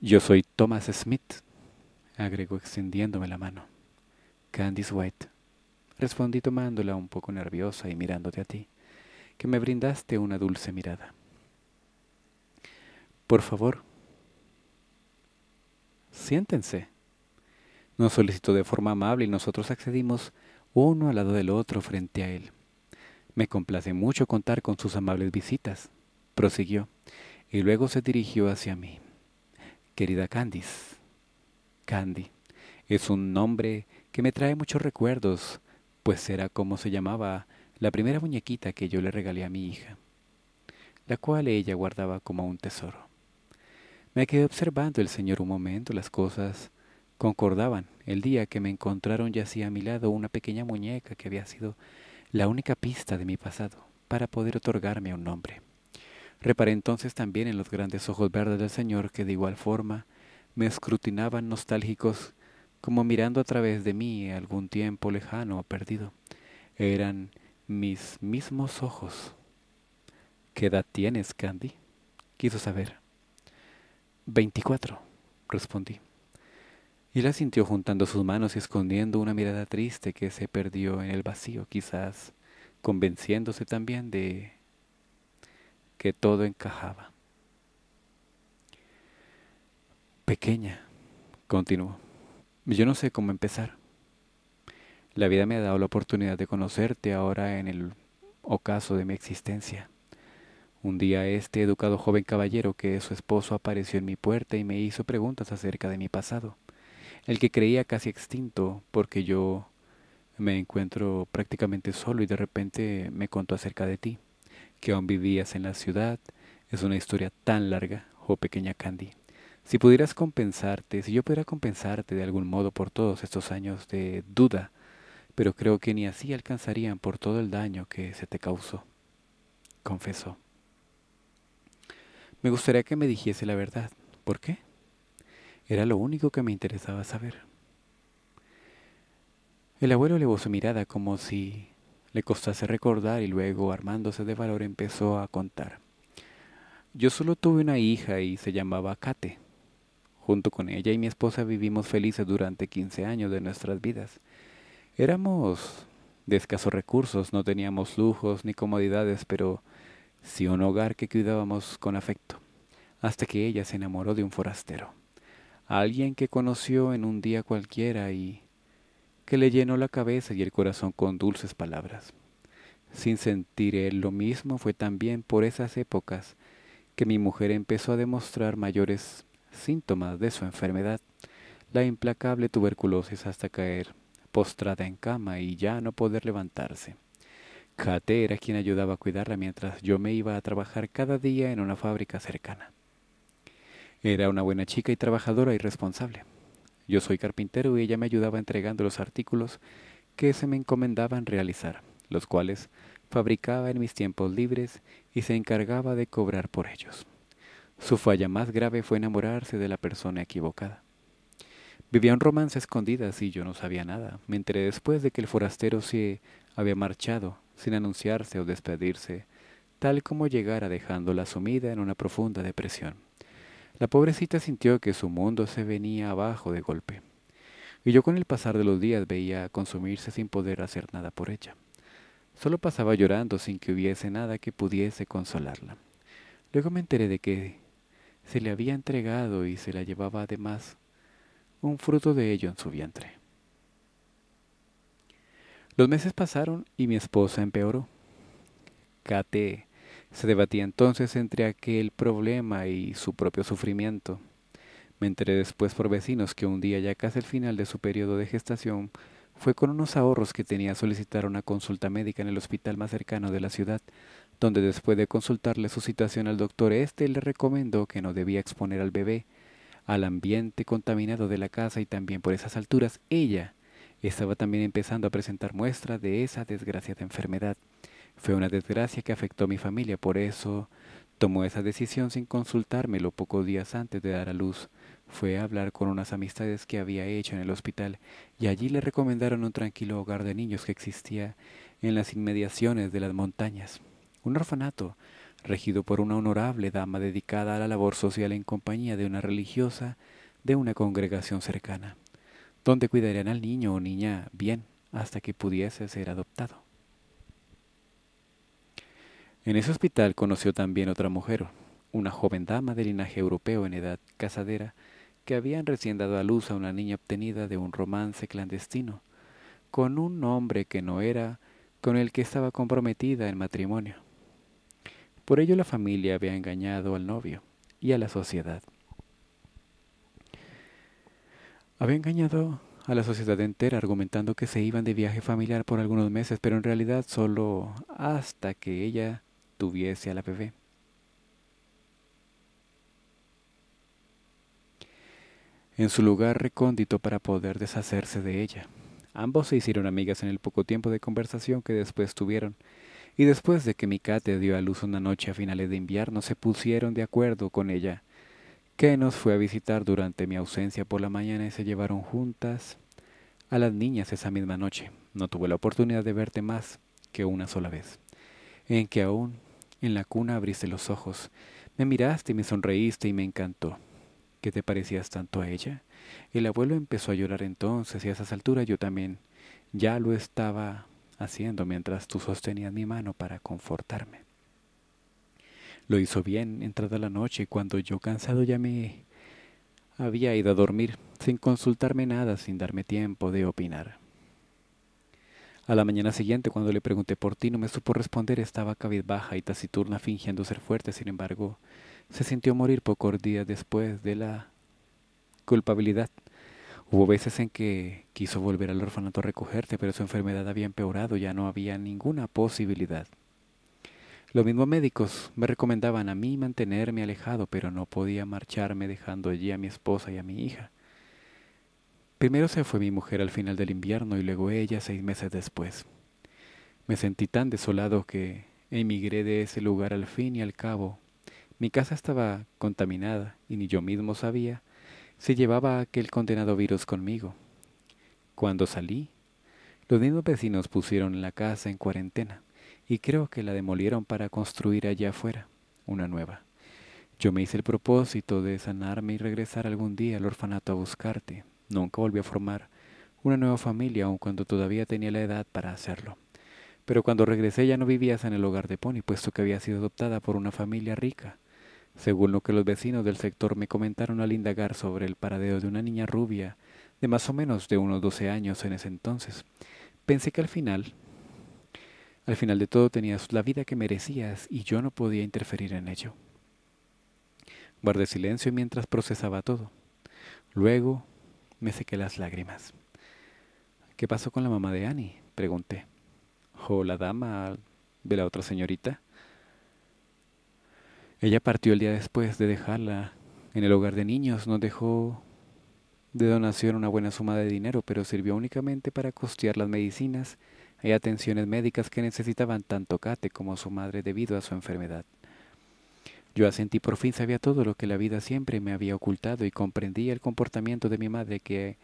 Yo soy Thomas Smith, agregó extendiéndome la mano. Candice White. Respondí tomándola un poco nerviosa y mirándote a ti, que me brindaste una dulce mirada. Por favor, siéntense. Nos solicitó de forma amable y nosotros accedimos uno al lado del otro frente a él. Me complace mucho contar con sus amables visitas, prosiguió, y luego se dirigió hacia mí. Querida Candice, Candy, es un nombre que me trae muchos recuerdos, pues era como se llamaba la primera muñequita que yo le regalé a mi hija, la cual ella guardaba como un tesoro. Me quedé observando el señor un momento, las cosas concordaban. El día que me encontraron yacía a mi lado una pequeña muñeca que había sido la única pista de mi pasado para poder otorgarme un nombre. Reparé entonces también en los grandes ojos verdes del señor que de igual forma me escrutinaban nostálgicos como mirando a través de mí algún tiempo lejano o perdido. Eran mis mismos ojos. ¿Qué edad tienes, Candy? quiso saber. Veinticuatro, respondí. Y la sintió juntando sus manos y escondiendo una mirada triste que se perdió en el vacío, quizás convenciéndose también de que todo encajaba. Pequeña, continuó. Yo no sé cómo empezar. La vida me ha dado la oportunidad de conocerte ahora en el ocaso de mi existencia. Un día este educado joven caballero que es su esposo apareció en mi puerta y me hizo preguntas acerca de mi pasado, el que creía casi extinto porque yo me encuentro prácticamente solo y de repente me contó acerca de ti, que aún vivías en la ciudad. Es una historia tan larga, oh pequeña Candy. Si pudieras compensarte, si yo pudiera compensarte de algún modo por todos estos años de duda, pero creo que ni así alcanzarían por todo el daño que se te causó, confesó. Me gustaría que me dijese la verdad. ¿Por qué? Era lo único que me interesaba saber. El abuelo elevó su mirada como si le costase recordar y luego, armándose de valor, empezó a contar. Yo solo tuve una hija y se llamaba Kate. Junto con ella y mi esposa vivimos felices durante 15 años de nuestras vidas. Éramos de escasos recursos, no teníamos lujos ni comodidades, pero sí un hogar que cuidábamos con afecto, hasta que ella se enamoró de un forastero, alguien que conoció en un día cualquiera y que le llenó la cabeza y el corazón con dulces palabras. Sin sentir él lo mismo fue también por esas épocas que mi mujer empezó a demostrar mayores síntomas de su enfermedad, la implacable tuberculosis hasta caer postrada en cama y ya no poder levantarse. Kate era quien ayudaba a cuidarla mientras yo me iba a trabajar cada día en una fábrica cercana. Era una buena chica y trabajadora y responsable. Yo soy carpintero y ella me ayudaba entregando los artículos que se me encomendaban realizar, los cuales fabricaba en mis tiempos libres y se encargaba de cobrar por ellos. Su falla más grave fue enamorarse de la persona equivocada. Vivía un romance a escondidas y yo no sabía nada. Me enteré después de que el forastero se había marchado, sin anunciarse o despedirse, tal como llegara dejándola sumida en una profunda depresión. La pobrecita sintió que su mundo se venía abajo de golpe, y yo con el pasar de los días veía consumirse sin poder hacer nada por ella. Solo pasaba llorando sin que hubiese nada que pudiese consolarla. Luego me enteré de que se le había entregado y se la llevaba además un fruto de ello en su vientre. Los meses pasaron y mi esposa empeoró. Kate se debatía entonces entre aquel problema y su propio sufrimiento. Me enteré después por vecinos que un día ya casi al final de su periodo de gestación fue con unos ahorros que tenía a solicitar una consulta médica en el hospital más cercano de la ciudad donde después de consultarle su situación al doctor, este le recomendó que no debía exponer al bebé al ambiente contaminado de la casa y también por esas alturas ella estaba también empezando a presentar muestras de esa desgraciada enfermedad. Fue una desgracia que afectó a mi familia, por eso tomó esa decisión sin consultármelo pocos días antes de dar a luz. Fue a hablar con unas amistades que había hecho en el hospital y allí le recomendaron un tranquilo hogar de niños que existía en las inmediaciones de las montañas un orfanato, regido por una honorable dama dedicada a la labor social en compañía de una religiosa de una congregación cercana, donde cuidarían al niño o niña bien hasta que pudiese ser adoptado. En ese hospital conoció también otra mujer, una joven dama de linaje europeo en edad casadera, que habían recién dado a luz a una niña obtenida de un romance clandestino, con un hombre que no era, con el que estaba comprometida en matrimonio. Por ello la familia había engañado al novio y a la sociedad. Había engañado a la sociedad entera argumentando que se iban de viaje familiar por algunos meses, pero en realidad solo hasta que ella tuviese a la bebé. En su lugar recóndito para poder deshacerse de ella. Ambos se hicieron amigas en el poco tiempo de conversación que después tuvieron, y después de que te dio a luz una noche a finales de invierno se pusieron de acuerdo con ella. que nos fue a visitar durante mi ausencia por la mañana y se llevaron juntas a las niñas esa misma noche. No tuve la oportunidad de verte más que una sola vez. En que aún en la cuna abriste los ojos, me miraste y me sonreíste y me encantó. ¿Qué te parecías tanto a ella? El abuelo empezó a llorar entonces y a esas alturas yo también ya lo estaba haciendo mientras tú sostenías mi mano para confortarme. Lo hizo bien entrada la noche cuando yo cansado ya me había ido a dormir sin consultarme nada, sin darme tiempo de opinar. A la mañana siguiente, cuando le pregunté por ti, no me supo responder, estaba cabizbaja y taciturna fingiendo ser fuerte, sin embargo, se sintió morir pocos días después de la culpabilidad Hubo veces en que quiso volver al orfanato a recogerte, pero su enfermedad había empeorado, ya no había ninguna posibilidad. Los mismos médicos me recomendaban a mí mantenerme alejado, pero no podía marcharme dejando allí a mi esposa y a mi hija. Primero se fue mi mujer al final del invierno y luego ella seis meses después. Me sentí tan desolado que emigré de ese lugar al fin y al cabo. Mi casa estaba contaminada y ni yo mismo sabía se llevaba aquel condenado virus conmigo. Cuando salí, los mismos vecinos pusieron la casa en cuarentena y creo que la demolieron para construir allá afuera una nueva. Yo me hice el propósito de sanarme y regresar algún día al orfanato a buscarte. Nunca volví a formar una nueva familia, aun cuando todavía tenía la edad para hacerlo. Pero cuando regresé ya no vivías en el hogar de Pony, puesto que había sido adoptada por una familia rica según lo que los vecinos del sector me comentaron al indagar sobre el paradero de una niña rubia de más o menos de unos 12 años en ese entonces. Pensé que al final, al final de todo tenías la vida que merecías y yo no podía interferir en ello. Guardé silencio mientras procesaba todo. Luego me sequé las lágrimas. ¿Qué pasó con la mamá de Annie? pregunté. ¿O la dama de la otra señorita? Ella partió el día después de dejarla en el hogar de niños, nos dejó de donación una buena suma de dinero, pero sirvió únicamente para costear las medicinas y atenciones médicas que necesitaban tanto Kate como su madre debido a su enfermedad. Yo asentí por fin sabía todo lo que la vida siempre me había ocultado y comprendí el comportamiento de mi madre que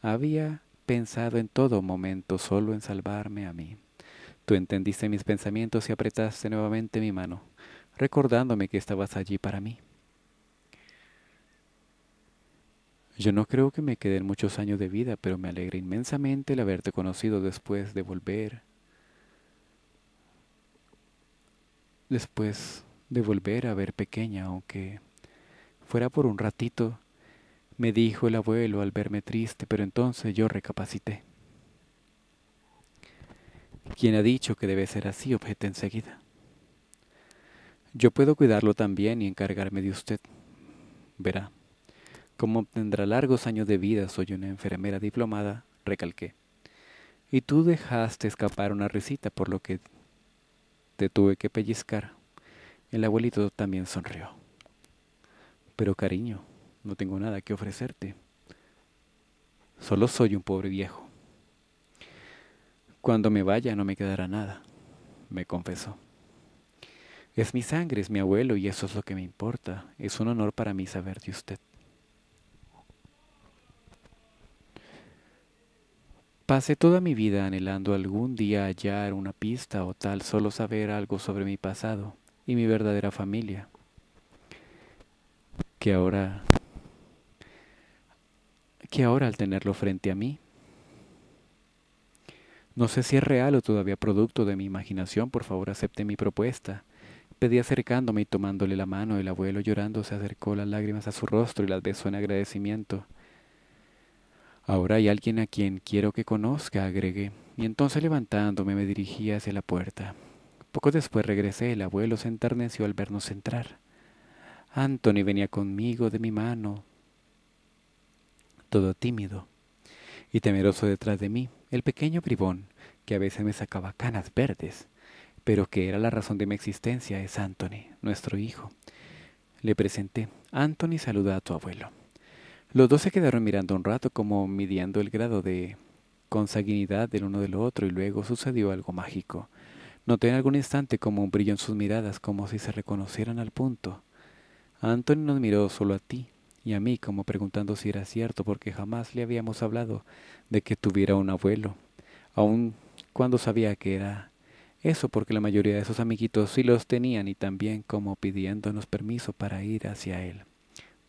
había pensado en todo momento solo en salvarme a mí. Tú entendiste mis pensamientos y apretaste nuevamente mi mano recordándome que estabas allí para mí. Yo no creo que me queden muchos años de vida, pero me alegra inmensamente el haberte conocido después de volver, después de volver a ver pequeña, aunque fuera por un ratito, me dijo el abuelo al verme triste, pero entonces yo recapacité. ¿Quién ha dicho que debe ser así? objeté enseguida. Yo puedo cuidarlo también y encargarme de usted. Verá. Como tendrá largos años de vida, soy una enfermera diplomada, recalqué. Y tú dejaste escapar una risita, por lo que te tuve que pellizcar. El abuelito también sonrió. Pero cariño, no tengo nada que ofrecerte. Solo soy un pobre viejo. Cuando me vaya no me quedará nada, me confesó. Es mi sangre, es mi abuelo y eso es lo que me importa. Es un honor para mí saber de usted. Pasé toda mi vida anhelando algún día hallar una pista o tal solo saber algo sobre mi pasado y mi verdadera familia, que ahora, que ahora al tenerlo frente a mí, no sé si es real o todavía producto de mi imaginación, por favor acepte mi propuesta. Pedí acercándome y tomándole la mano. El abuelo llorando se acercó las lágrimas a su rostro y las besó en agradecimiento. Ahora hay alguien a quien quiero que conozca, agregué, y entonces levantándome me dirigí hacia la puerta. Poco después regresé, el abuelo se enterneció al vernos entrar. Anthony venía conmigo de mi mano, todo tímido y temeroso detrás de mí, el pequeño bribón, que a veces me sacaba canas verdes pero que era la razón de mi existencia, es Anthony, nuestro hijo. Le presenté. Anthony saluda a tu abuelo. Los dos se quedaron mirando un rato como midiendo el grado de consanguinidad del uno del otro y luego sucedió algo mágico. Noté en algún instante como un brillo en sus miradas, como si se reconocieran al punto. Anthony nos miró solo a ti y a mí como preguntando si era cierto porque jamás le habíamos hablado de que tuviera un abuelo, aun cuando sabía que era eso porque la mayoría de sus amiguitos sí los tenían y también como pidiéndonos permiso para ir hacia él.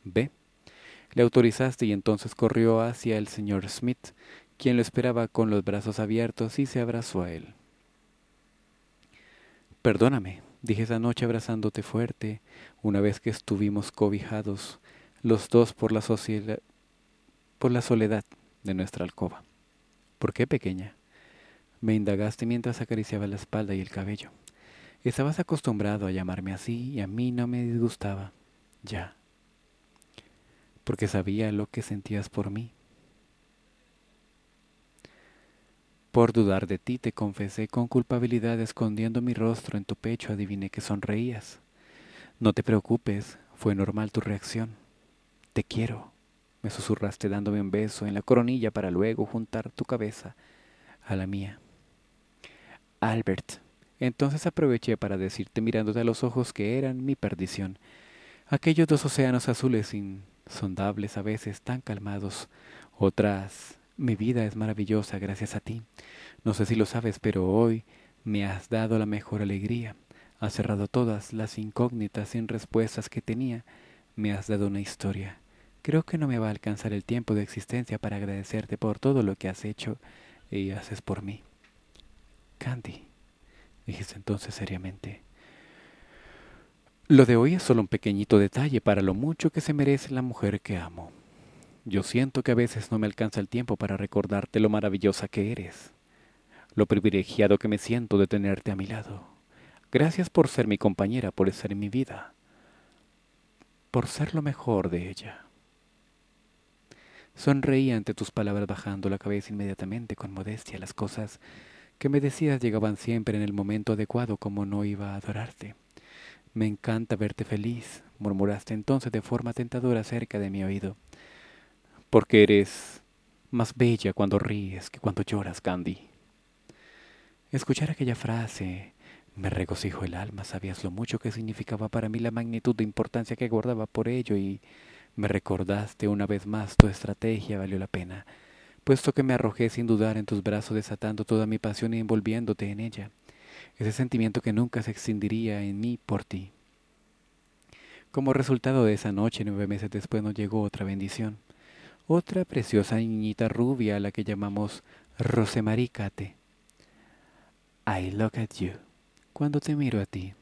Ve, le autorizaste y entonces corrió hacia el señor Smith, quien lo esperaba con los brazos abiertos y se abrazó a él. Perdóname, dije esa noche abrazándote fuerte, una vez que estuvimos cobijados los dos por la, por la soledad de nuestra alcoba. ¿Por qué, pequeña? Me indagaste mientras acariciaba la espalda y el cabello. Estabas acostumbrado a llamarme así y a mí no me disgustaba. Ya. Porque sabía lo que sentías por mí. Por dudar de ti te confesé con culpabilidad escondiendo mi rostro en tu pecho adiviné que sonreías. No te preocupes, fue normal tu reacción. Te quiero, me susurraste dándome un beso en la coronilla para luego juntar tu cabeza a la mía. Albert. Entonces aproveché para decirte mirándote a los ojos que eran mi perdición. Aquellos dos océanos azules insondables a veces tan calmados, otras mi vida es maravillosa gracias a ti. No sé si lo sabes, pero hoy me has dado la mejor alegría. Has cerrado todas las incógnitas sin respuestas que tenía. Me has dado una historia. Creo que no me va a alcanzar el tiempo de existencia para agradecerte por todo lo que has hecho y haces por mí. Candy, dijiste entonces seriamente. Lo de hoy es solo un pequeñito detalle para lo mucho que se merece la mujer que amo. Yo siento que a veces no me alcanza el tiempo para recordarte lo maravillosa que eres, lo privilegiado que me siento de tenerte a mi lado. Gracias por ser mi compañera, por estar en mi vida, por ser lo mejor de ella. Sonreí ante tus palabras bajando la cabeza inmediatamente con modestia. Las cosas que me decías llegaban siempre en el momento adecuado como no iba a adorarte. Me encanta verte feliz, murmuraste entonces de forma tentadora cerca de mi oído. Porque eres más bella cuando ríes que cuando lloras, Candy. Escuchar aquella frase me regocijó el alma, sabías lo mucho que significaba para mí la magnitud de importancia que guardaba por ello y me recordaste una vez más tu estrategia valió la pena puesto que me arrojé sin dudar en tus brazos desatando toda mi pasión y envolviéndote en ella, ese sentimiento que nunca se extendiría en mí por ti. Como resultado de esa noche, nueve meses después nos llegó otra bendición, otra preciosa niñita rubia a la que llamamos Rosemaricate. I look at you, cuando te miro a ti.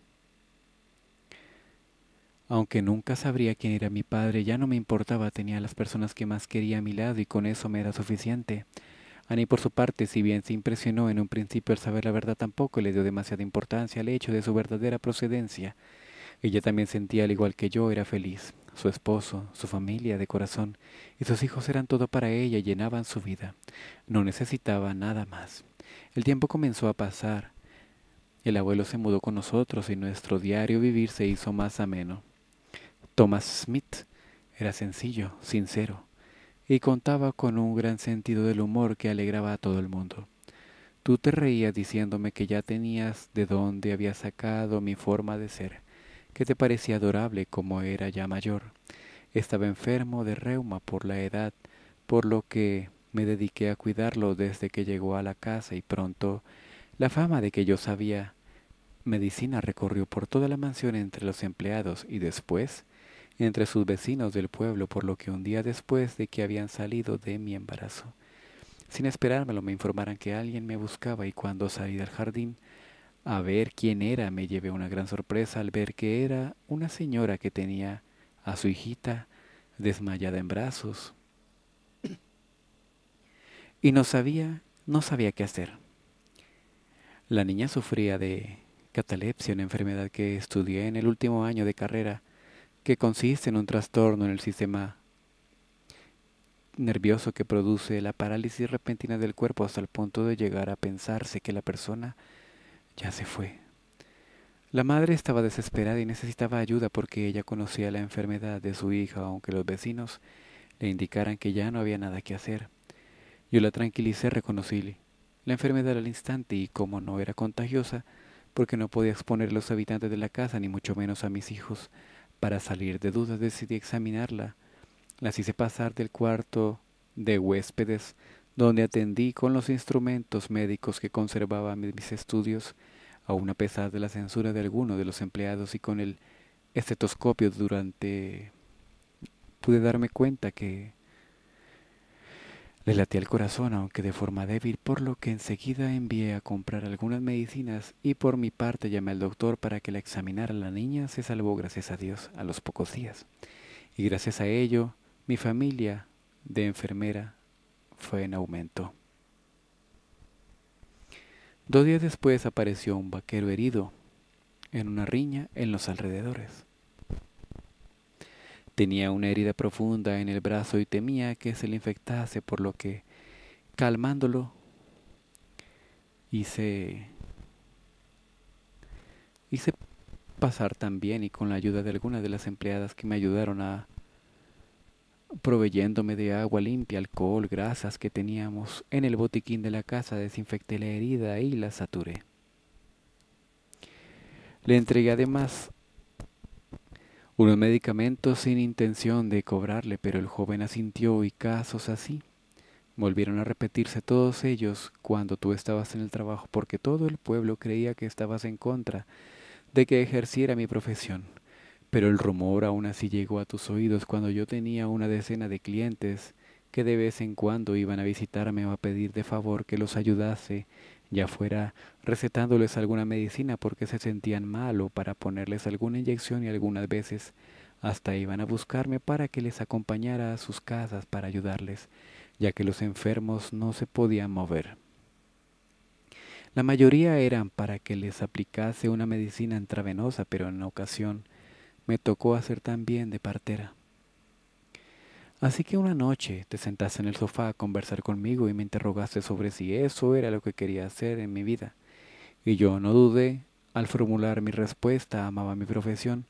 Aunque nunca sabría quién era mi padre, ya no me importaba, tenía a las personas que más quería a mi lado y con eso me era suficiente. Annie, por su parte, si bien se impresionó en un principio al saber la verdad, tampoco le dio demasiada importancia al hecho de su verdadera procedencia. Ella también sentía, al igual que yo, era feliz. Su esposo, su familia de corazón y sus hijos eran todo para ella llenaban su vida. No necesitaba nada más. El tiempo comenzó a pasar. El abuelo se mudó con nosotros y nuestro diario vivir se hizo más ameno. Thomas Smith era sencillo, sincero, y contaba con un gran sentido del humor que alegraba a todo el mundo. Tú te reías diciéndome que ya tenías de dónde había sacado mi forma de ser, que te parecía adorable como era ya mayor. Estaba enfermo de reuma por la edad, por lo que me dediqué a cuidarlo desde que llegó a la casa y pronto la fama de que yo sabía medicina recorrió por toda la mansión entre los empleados y después entre sus vecinos del pueblo, por lo que un día después de que habían salido de mi embarazo, sin esperármelo me informaron que alguien me buscaba y cuando salí del jardín a ver quién era me llevé una gran sorpresa al ver que era una señora que tenía a su hijita desmayada en brazos y no sabía, no sabía qué hacer. La niña sufría de catalepsia, una enfermedad que estudié en el último año de carrera que consiste en un trastorno en el sistema nervioso que produce la parálisis repentina del cuerpo hasta el punto de llegar a pensarse que la persona ya se fue. La madre estaba desesperada y necesitaba ayuda porque ella conocía la enfermedad de su hija, aunque los vecinos le indicaran que ya no había nada que hacer. Yo la tranquilicé, reconocí la enfermedad al instante y como no era contagiosa, porque no podía exponer a los habitantes de la casa, ni mucho menos a mis hijos, para salir de dudas decidí examinarla. Las hice pasar del cuarto de huéspedes, donde atendí con los instrumentos médicos que conservaba mis estudios, aun a pesar de la censura de alguno de los empleados y con el estetoscopio durante pude darme cuenta que le latía el corazón, aunque de forma débil, por lo que enseguida envié a comprar algunas medicinas y por mi parte llamé al doctor para que la examinara. La niña se salvó, gracias a Dios, a los pocos días. Y gracias a ello, mi familia de enfermera fue en aumento. Dos días después apareció un vaquero herido en una riña en los alrededores. Tenía una herida profunda en el brazo y temía que se le infectase, por lo que, calmándolo, hice, hice pasar también y con la ayuda de algunas de las empleadas que me ayudaron a proveyéndome de agua limpia, alcohol, grasas que teníamos en el botiquín de la casa, desinfecté la herida y la saturé. Le entregué además unos medicamentos sin intención de cobrarle, pero el joven asintió y casos así. Volvieron a repetirse todos ellos cuando tú estabas en el trabajo, porque todo el pueblo creía que estabas en contra de que ejerciera mi profesión. Pero el rumor aún así llegó a tus oídos cuando yo tenía una decena de clientes que de vez en cuando iban a visitarme o a pedir de favor que los ayudase ya fuera recetándoles alguna medicina porque se sentían mal o para ponerles alguna inyección y algunas veces hasta iban a buscarme para que les acompañara a sus casas para ayudarles, ya que los enfermos no se podían mover. La mayoría eran para que les aplicase una medicina intravenosa, pero en ocasión me tocó hacer también de partera. Así que una noche te sentaste en el sofá a conversar conmigo y me interrogaste sobre si eso era lo que quería hacer en mi vida. Y yo no dudé, al formular mi respuesta amaba mi profesión,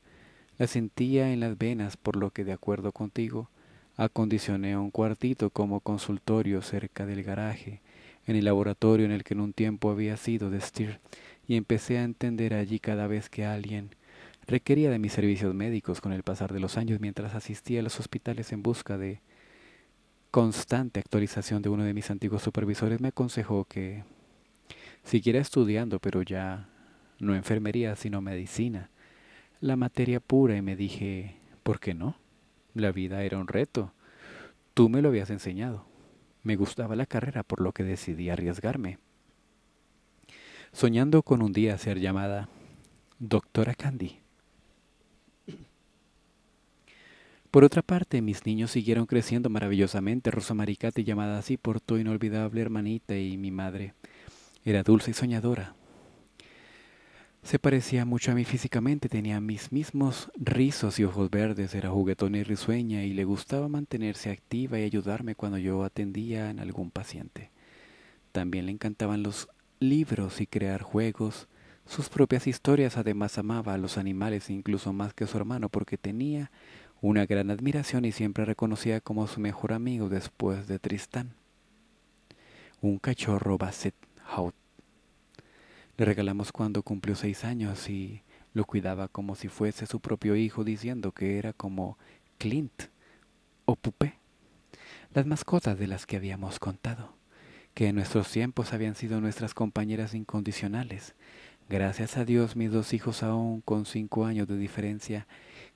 la sentía en las venas por lo que de acuerdo contigo, acondicioné un cuartito como consultorio cerca del garaje, en el laboratorio en el que en un tiempo había sido de Steer, y empecé a entender allí cada vez que alguien Requería de mis servicios médicos con el pasar de los años mientras asistía a los hospitales en busca de constante actualización de uno de mis antiguos supervisores me aconsejó que siguiera estudiando, pero ya no enfermería, sino medicina, la materia pura, y me dije, ¿por qué no? La vida era un reto. Tú me lo habías enseñado. Me gustaba la carrera, por lo que decidí arriesgarme. Soñando con un día ser llamada Doctora Candy, Por otra parte, mis niños siguieron creciendo maravillosamente. Rosa Maricate, llamada así por tu inolvidable hermanita y mi madre, era dulce y soñadora. Se parecía mucho a mí físicamente, tenía mis mismos rizos y ojos verdes, era juguetona y risueña y le gustaba mantenerse activa y ayudarme cuando yo atendía en algún paciente. También le encantaban los libros y crear juegos, sus propias historias, además amaba a los animales incluso más que a su hermano porque tenía una gran admiración y siempre reconocida como su mejor amigo después de Tristán, un cachorro Basset Hound. Le regalamos cuando cumplió seis años y lo cuidaba como si fuese su propio hijo, diciendo que era como Clint o Pupé, las mascotas de las que habíamos contado, que en nuestros tiempos habían sido nuestras compañeras incondicionales. Gracias a Dios mis dos hijos aún con cinco años de diferencia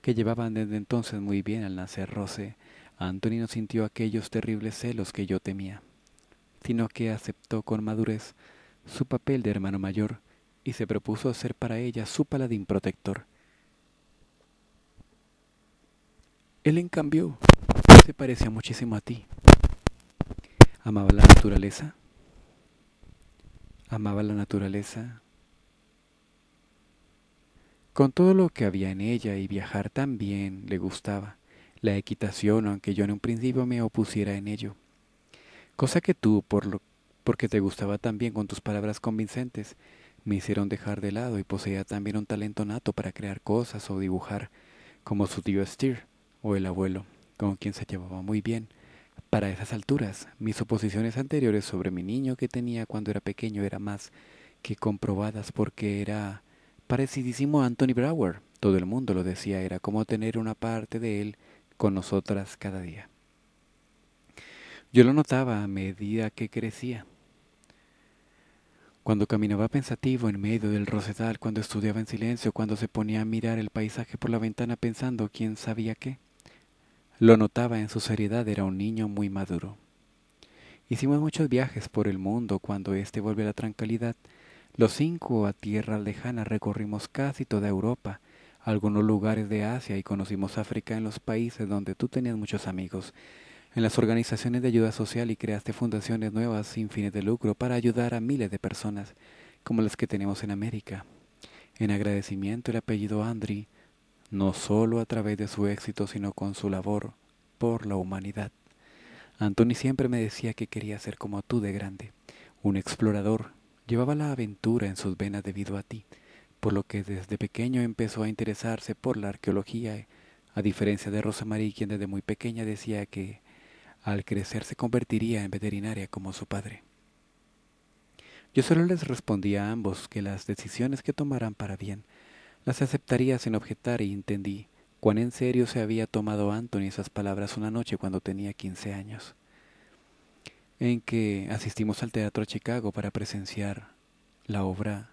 que llevaban desde entonces muy bien al nacer Rose, Antonio no sintió aquellos terribles celos que yo temía, sino que aceptó con madurez su papel de hermano mayor y se propuso hacer para ella su paladín protector. Él, en cambio, se parecía muchísimo a ti. Amaba la naturaleza. Amaba la naturaleza con todo lo que había en ella y viajar también le gustaba, la equitación aunque yo en un principio me opusiera en ello. Cosa que tú, por lo, porque te gustaba también con tus palabras convincentes, me hicieron dejar de lado y poseía también un talento nato para crear cosas o dibujar, como su tío Steer o el abuelo, con quien se llevaba muy bien. Para esas alturas, mis suposiciones anteriores sobre mi niño que tenía cuando era pequeño eran más que comprobadas porque era parecidísimo a Anthony Brower. Todo el mundo lo decía, era como tener una parte de él con nosotras cada día. Yo lo notaba a medida que crecía. Cuando caminaba pensativo en medio del rosetal, cuando estudiaba en silencio, cuando se ponía a mirar el paisaje por la ventana pensando quién sabía qué. Lo notaba en su seriedad, era un niño muy maduro. Hicimos muchos viajes por el mundo cuando éste vuelve a la tranquilidad los cinco a tierra lejana recorrimos casi toda Europa, algunos lugares de Asia y conocimos África en los países donde tú tenías muchos amigos, en las organizaciones de ayuda social y creaste fundaciones nuevas sin fines de lucro para ayudar a miles de personas, como las que tenemos en América. En agradecimiento el apellido Andri, no solo a través de su éxito, sino con su labor por la humanidad. Antoni siempre me decía que quería ser como tú de grande, un explorador, Llevaba la aventura en sus venas debido a ti, por lo que desde pequeño empezó a interesarse por la arqueología, a diferencia de Rosa María, quien desde muy pequeña decía que al crecer se convertiría en veterinaria como su padre. Yo solo les respondí a ambos que las decisiones que tomaran para bien las aceptaría sin objetar y entendí cuán en serio se había tomado Anthony esas palabras una noche cuando tenía quince años en que asistimos al Teatro Chicago para presenciar la obra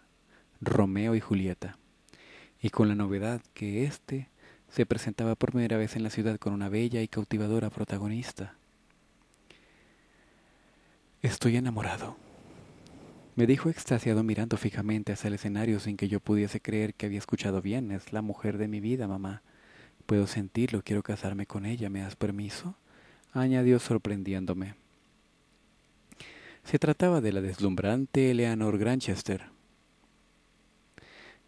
Romeo y Julieta, y con la novedad que éste se presentaba por primera vez en la ciudad con una bella y cautivadora protagonista. Estoy enamorado, me dijo extasiado mirando fijamente hacia el escenario sin que yo pudiese creer que había escuchado bien. Es la mujer de mi vida, mamá. Puedo sentirlo, quiero casarme con ella, ¿me das permiso? añadió sorprendiéndome. Se trataba de la deslumbrante Eleanor Granchester,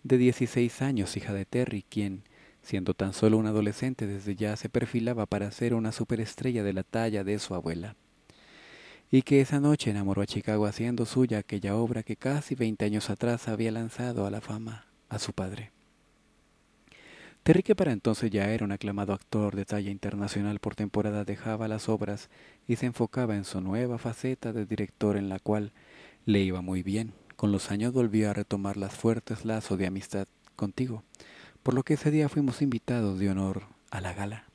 de 16 años, hija de Terry, quien, siendo tan solo un adolescente desde ya, se perfilaba para ser una superestrella de la talla de su abuela, y que esa noche enamoró a Chicago haciendo suya aquella obra que casi 20 años atrás había lanzado a la fama a su padre. Terrique para entonces ya era un aclamado actor de talla internacional por temporada dejaba las obras y se enfocaba en su nueva faceta de director en la cual le iba muy bien. Con los años volvió a retomar las fuertes lazos de amistad contigo, por lo que ese día fuimos invitados de honor a la gala.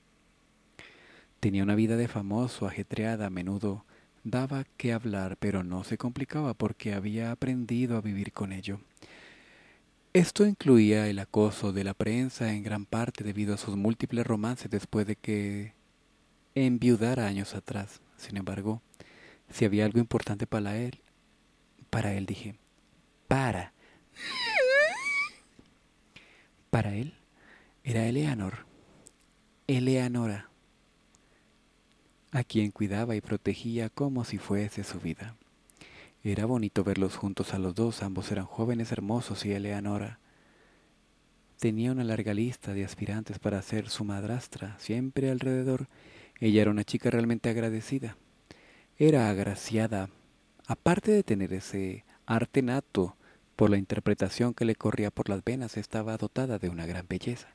Tenía una vida de famoso, ajetreada, a menudo daba que hablar, pero no se complicaba porque había aprendido a vivir con ello. Esto incluía el acoso de la prensa en gran parte debido a sus múltiples romances después de que enviudara años atrás. Sin embargo, si había algo importante para él, para él dije, para. Para él era Eleanor, Eleanora, a quien cuidaba y protegía como si fuese su vida. Era bonito verlos juntos a los dos, ambos eran jóvenes hermosos y Eleonora tenía una larga lista de aspirantes para ser su madrastra, siempre alrededor. Ella era una chica realmente agradecida. Era agraciada, aparte de tener ese arte nato por la interpretación que le corría por las venas, estaba dotada de una gran belleza.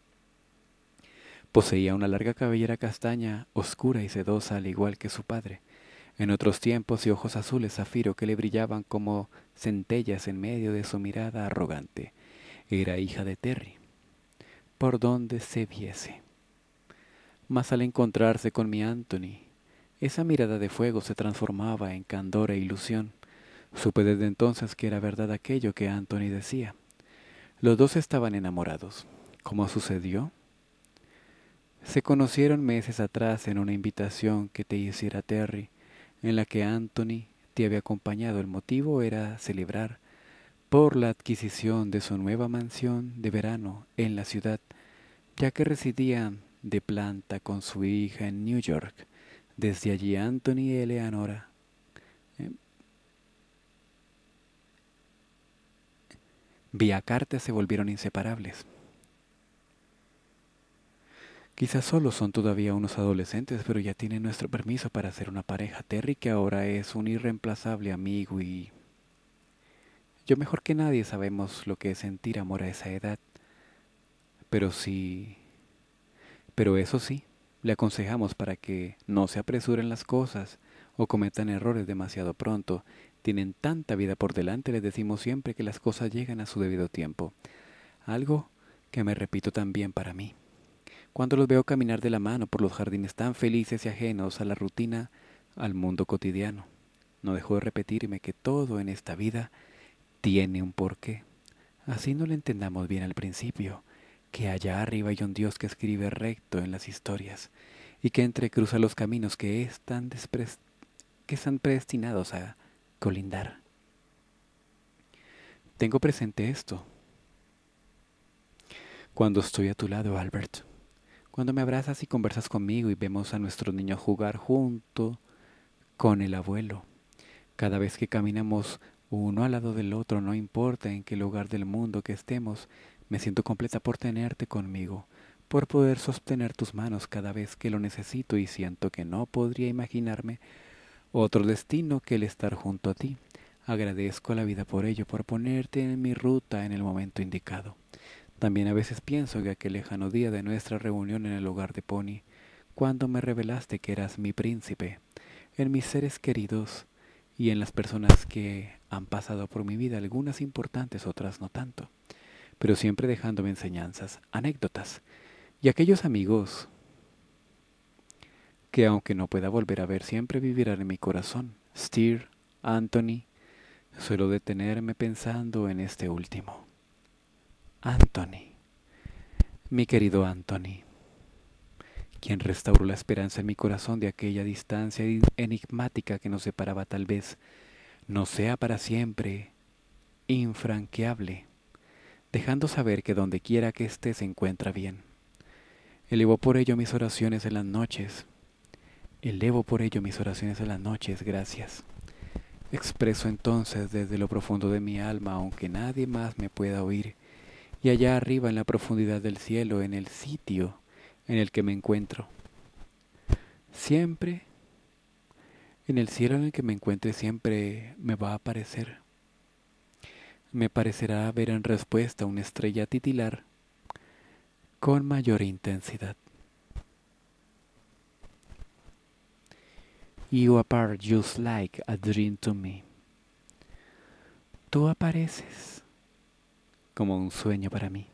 Poseía una larga cabellera castaña, oscura y sedosa, al igual que su padre. En otros tiempos y ojos azules zafiro que le brillaban como centellas en medio de su mirada arrogante. Era hija de Terry, por donde se viese. Mas al encontrarse con mi Anthony, esa mirada de fuego se transformaba en candor e ilusión. Supe desde entonces que era verdad aquello que Anthony decía. Los dos estaban enamorados. ¿Cómo sucedió? Se conocieron meses atrás en una invitación que te hiciera Terry en la que Anthony te había acompañado. El motivo era celebrar por la adquisición de su nueva mansión de verano en la ciudad, ya que residía de planta con su hija en New York. Desde allí Anthony y Eleanora eh, vía carta se volvieron inseparables. Quizás solo son todavía unos adolescentes, pero ya tienen nuestro permiso para ser una pareja. Terry, que ahora es un irreemplazable amigo y... Yo mejor que nadie sabemos lo que es sentir amor a esa edad. Pero sí... Pero eso sí, le aconsejamos para que no se apresuren las cosas o cometan errores demasiado pronto. Tienen tanta vida por delante, les decimos siempre que las cosas llegan a su debido tiempo. Algo que me repito también para mí cuando los veo caminar de la mano por los jardines tan felices y ajenos a la rutina, al mundo cotidiano. No dejo de repetirme que todo en esta vida tiene un porqué. Así no lo entendamos bien al principio, que allá arriba hay un Dios que escribe recto en las historias y que entrecruza los caminos que que están predestinados a colindar. Tengo presente esto. Cuando estoy a tu lado, Albert. Cuando me abrazas y conversas conmigo y vemos a nuestro niño jugar junto con el abuelo. Cada vez que caminamos uno al lado del otro, no importa en qué lugar del mundo que estemos, me siento completa por tenerte conmigo, por poder sostener tus manos cada vez que lo necesito y siento que no podría imaginarme otro destino que el estar junto a ti. Agradezco a la vida por ello, por ponerte en mi ruta en el momento indicado. También a veces pienso en aquel lejano día de nuestra reunión en el hogar de Pony, cuando me revelaste que eras mi príncipe, en mis seres queridos y en las personas que han pasado por mi vida, algunas importantes, otras no tanto, pero siempre dejándome enseñanzas, anécdotas, y aquellos amigos que aunque no pueda volver a ver, siempre vivirán en mi corazón. Steer, Anthony, suelo detenerme pensando en este último. Anthony, mi querido Anthony, quien restauró la esperanza en mi corazón de aquella distancia enigmática que nos separaba tal vez, no sea para siempre infranqueable, dejando saber que donde quiera que esté se encuentra bien. Elevo por ello mis oraciones en las noches. Elevo por ello mis oraciones en las noches, gracias. Expreso entonces desde lo profundo de mi alma, aunque nadie más me pueda oír, y allá arriba en la profundidad del cielo, en el sitio en el que me encuentro. Siempre, en el cielo en el que me encuentre, siempre me va a aparecer. Me parecerá ver en respuesta una estrella titilar con mayor intensidad. You appear just like a dream to me. Tú apareces como un sueño para mí.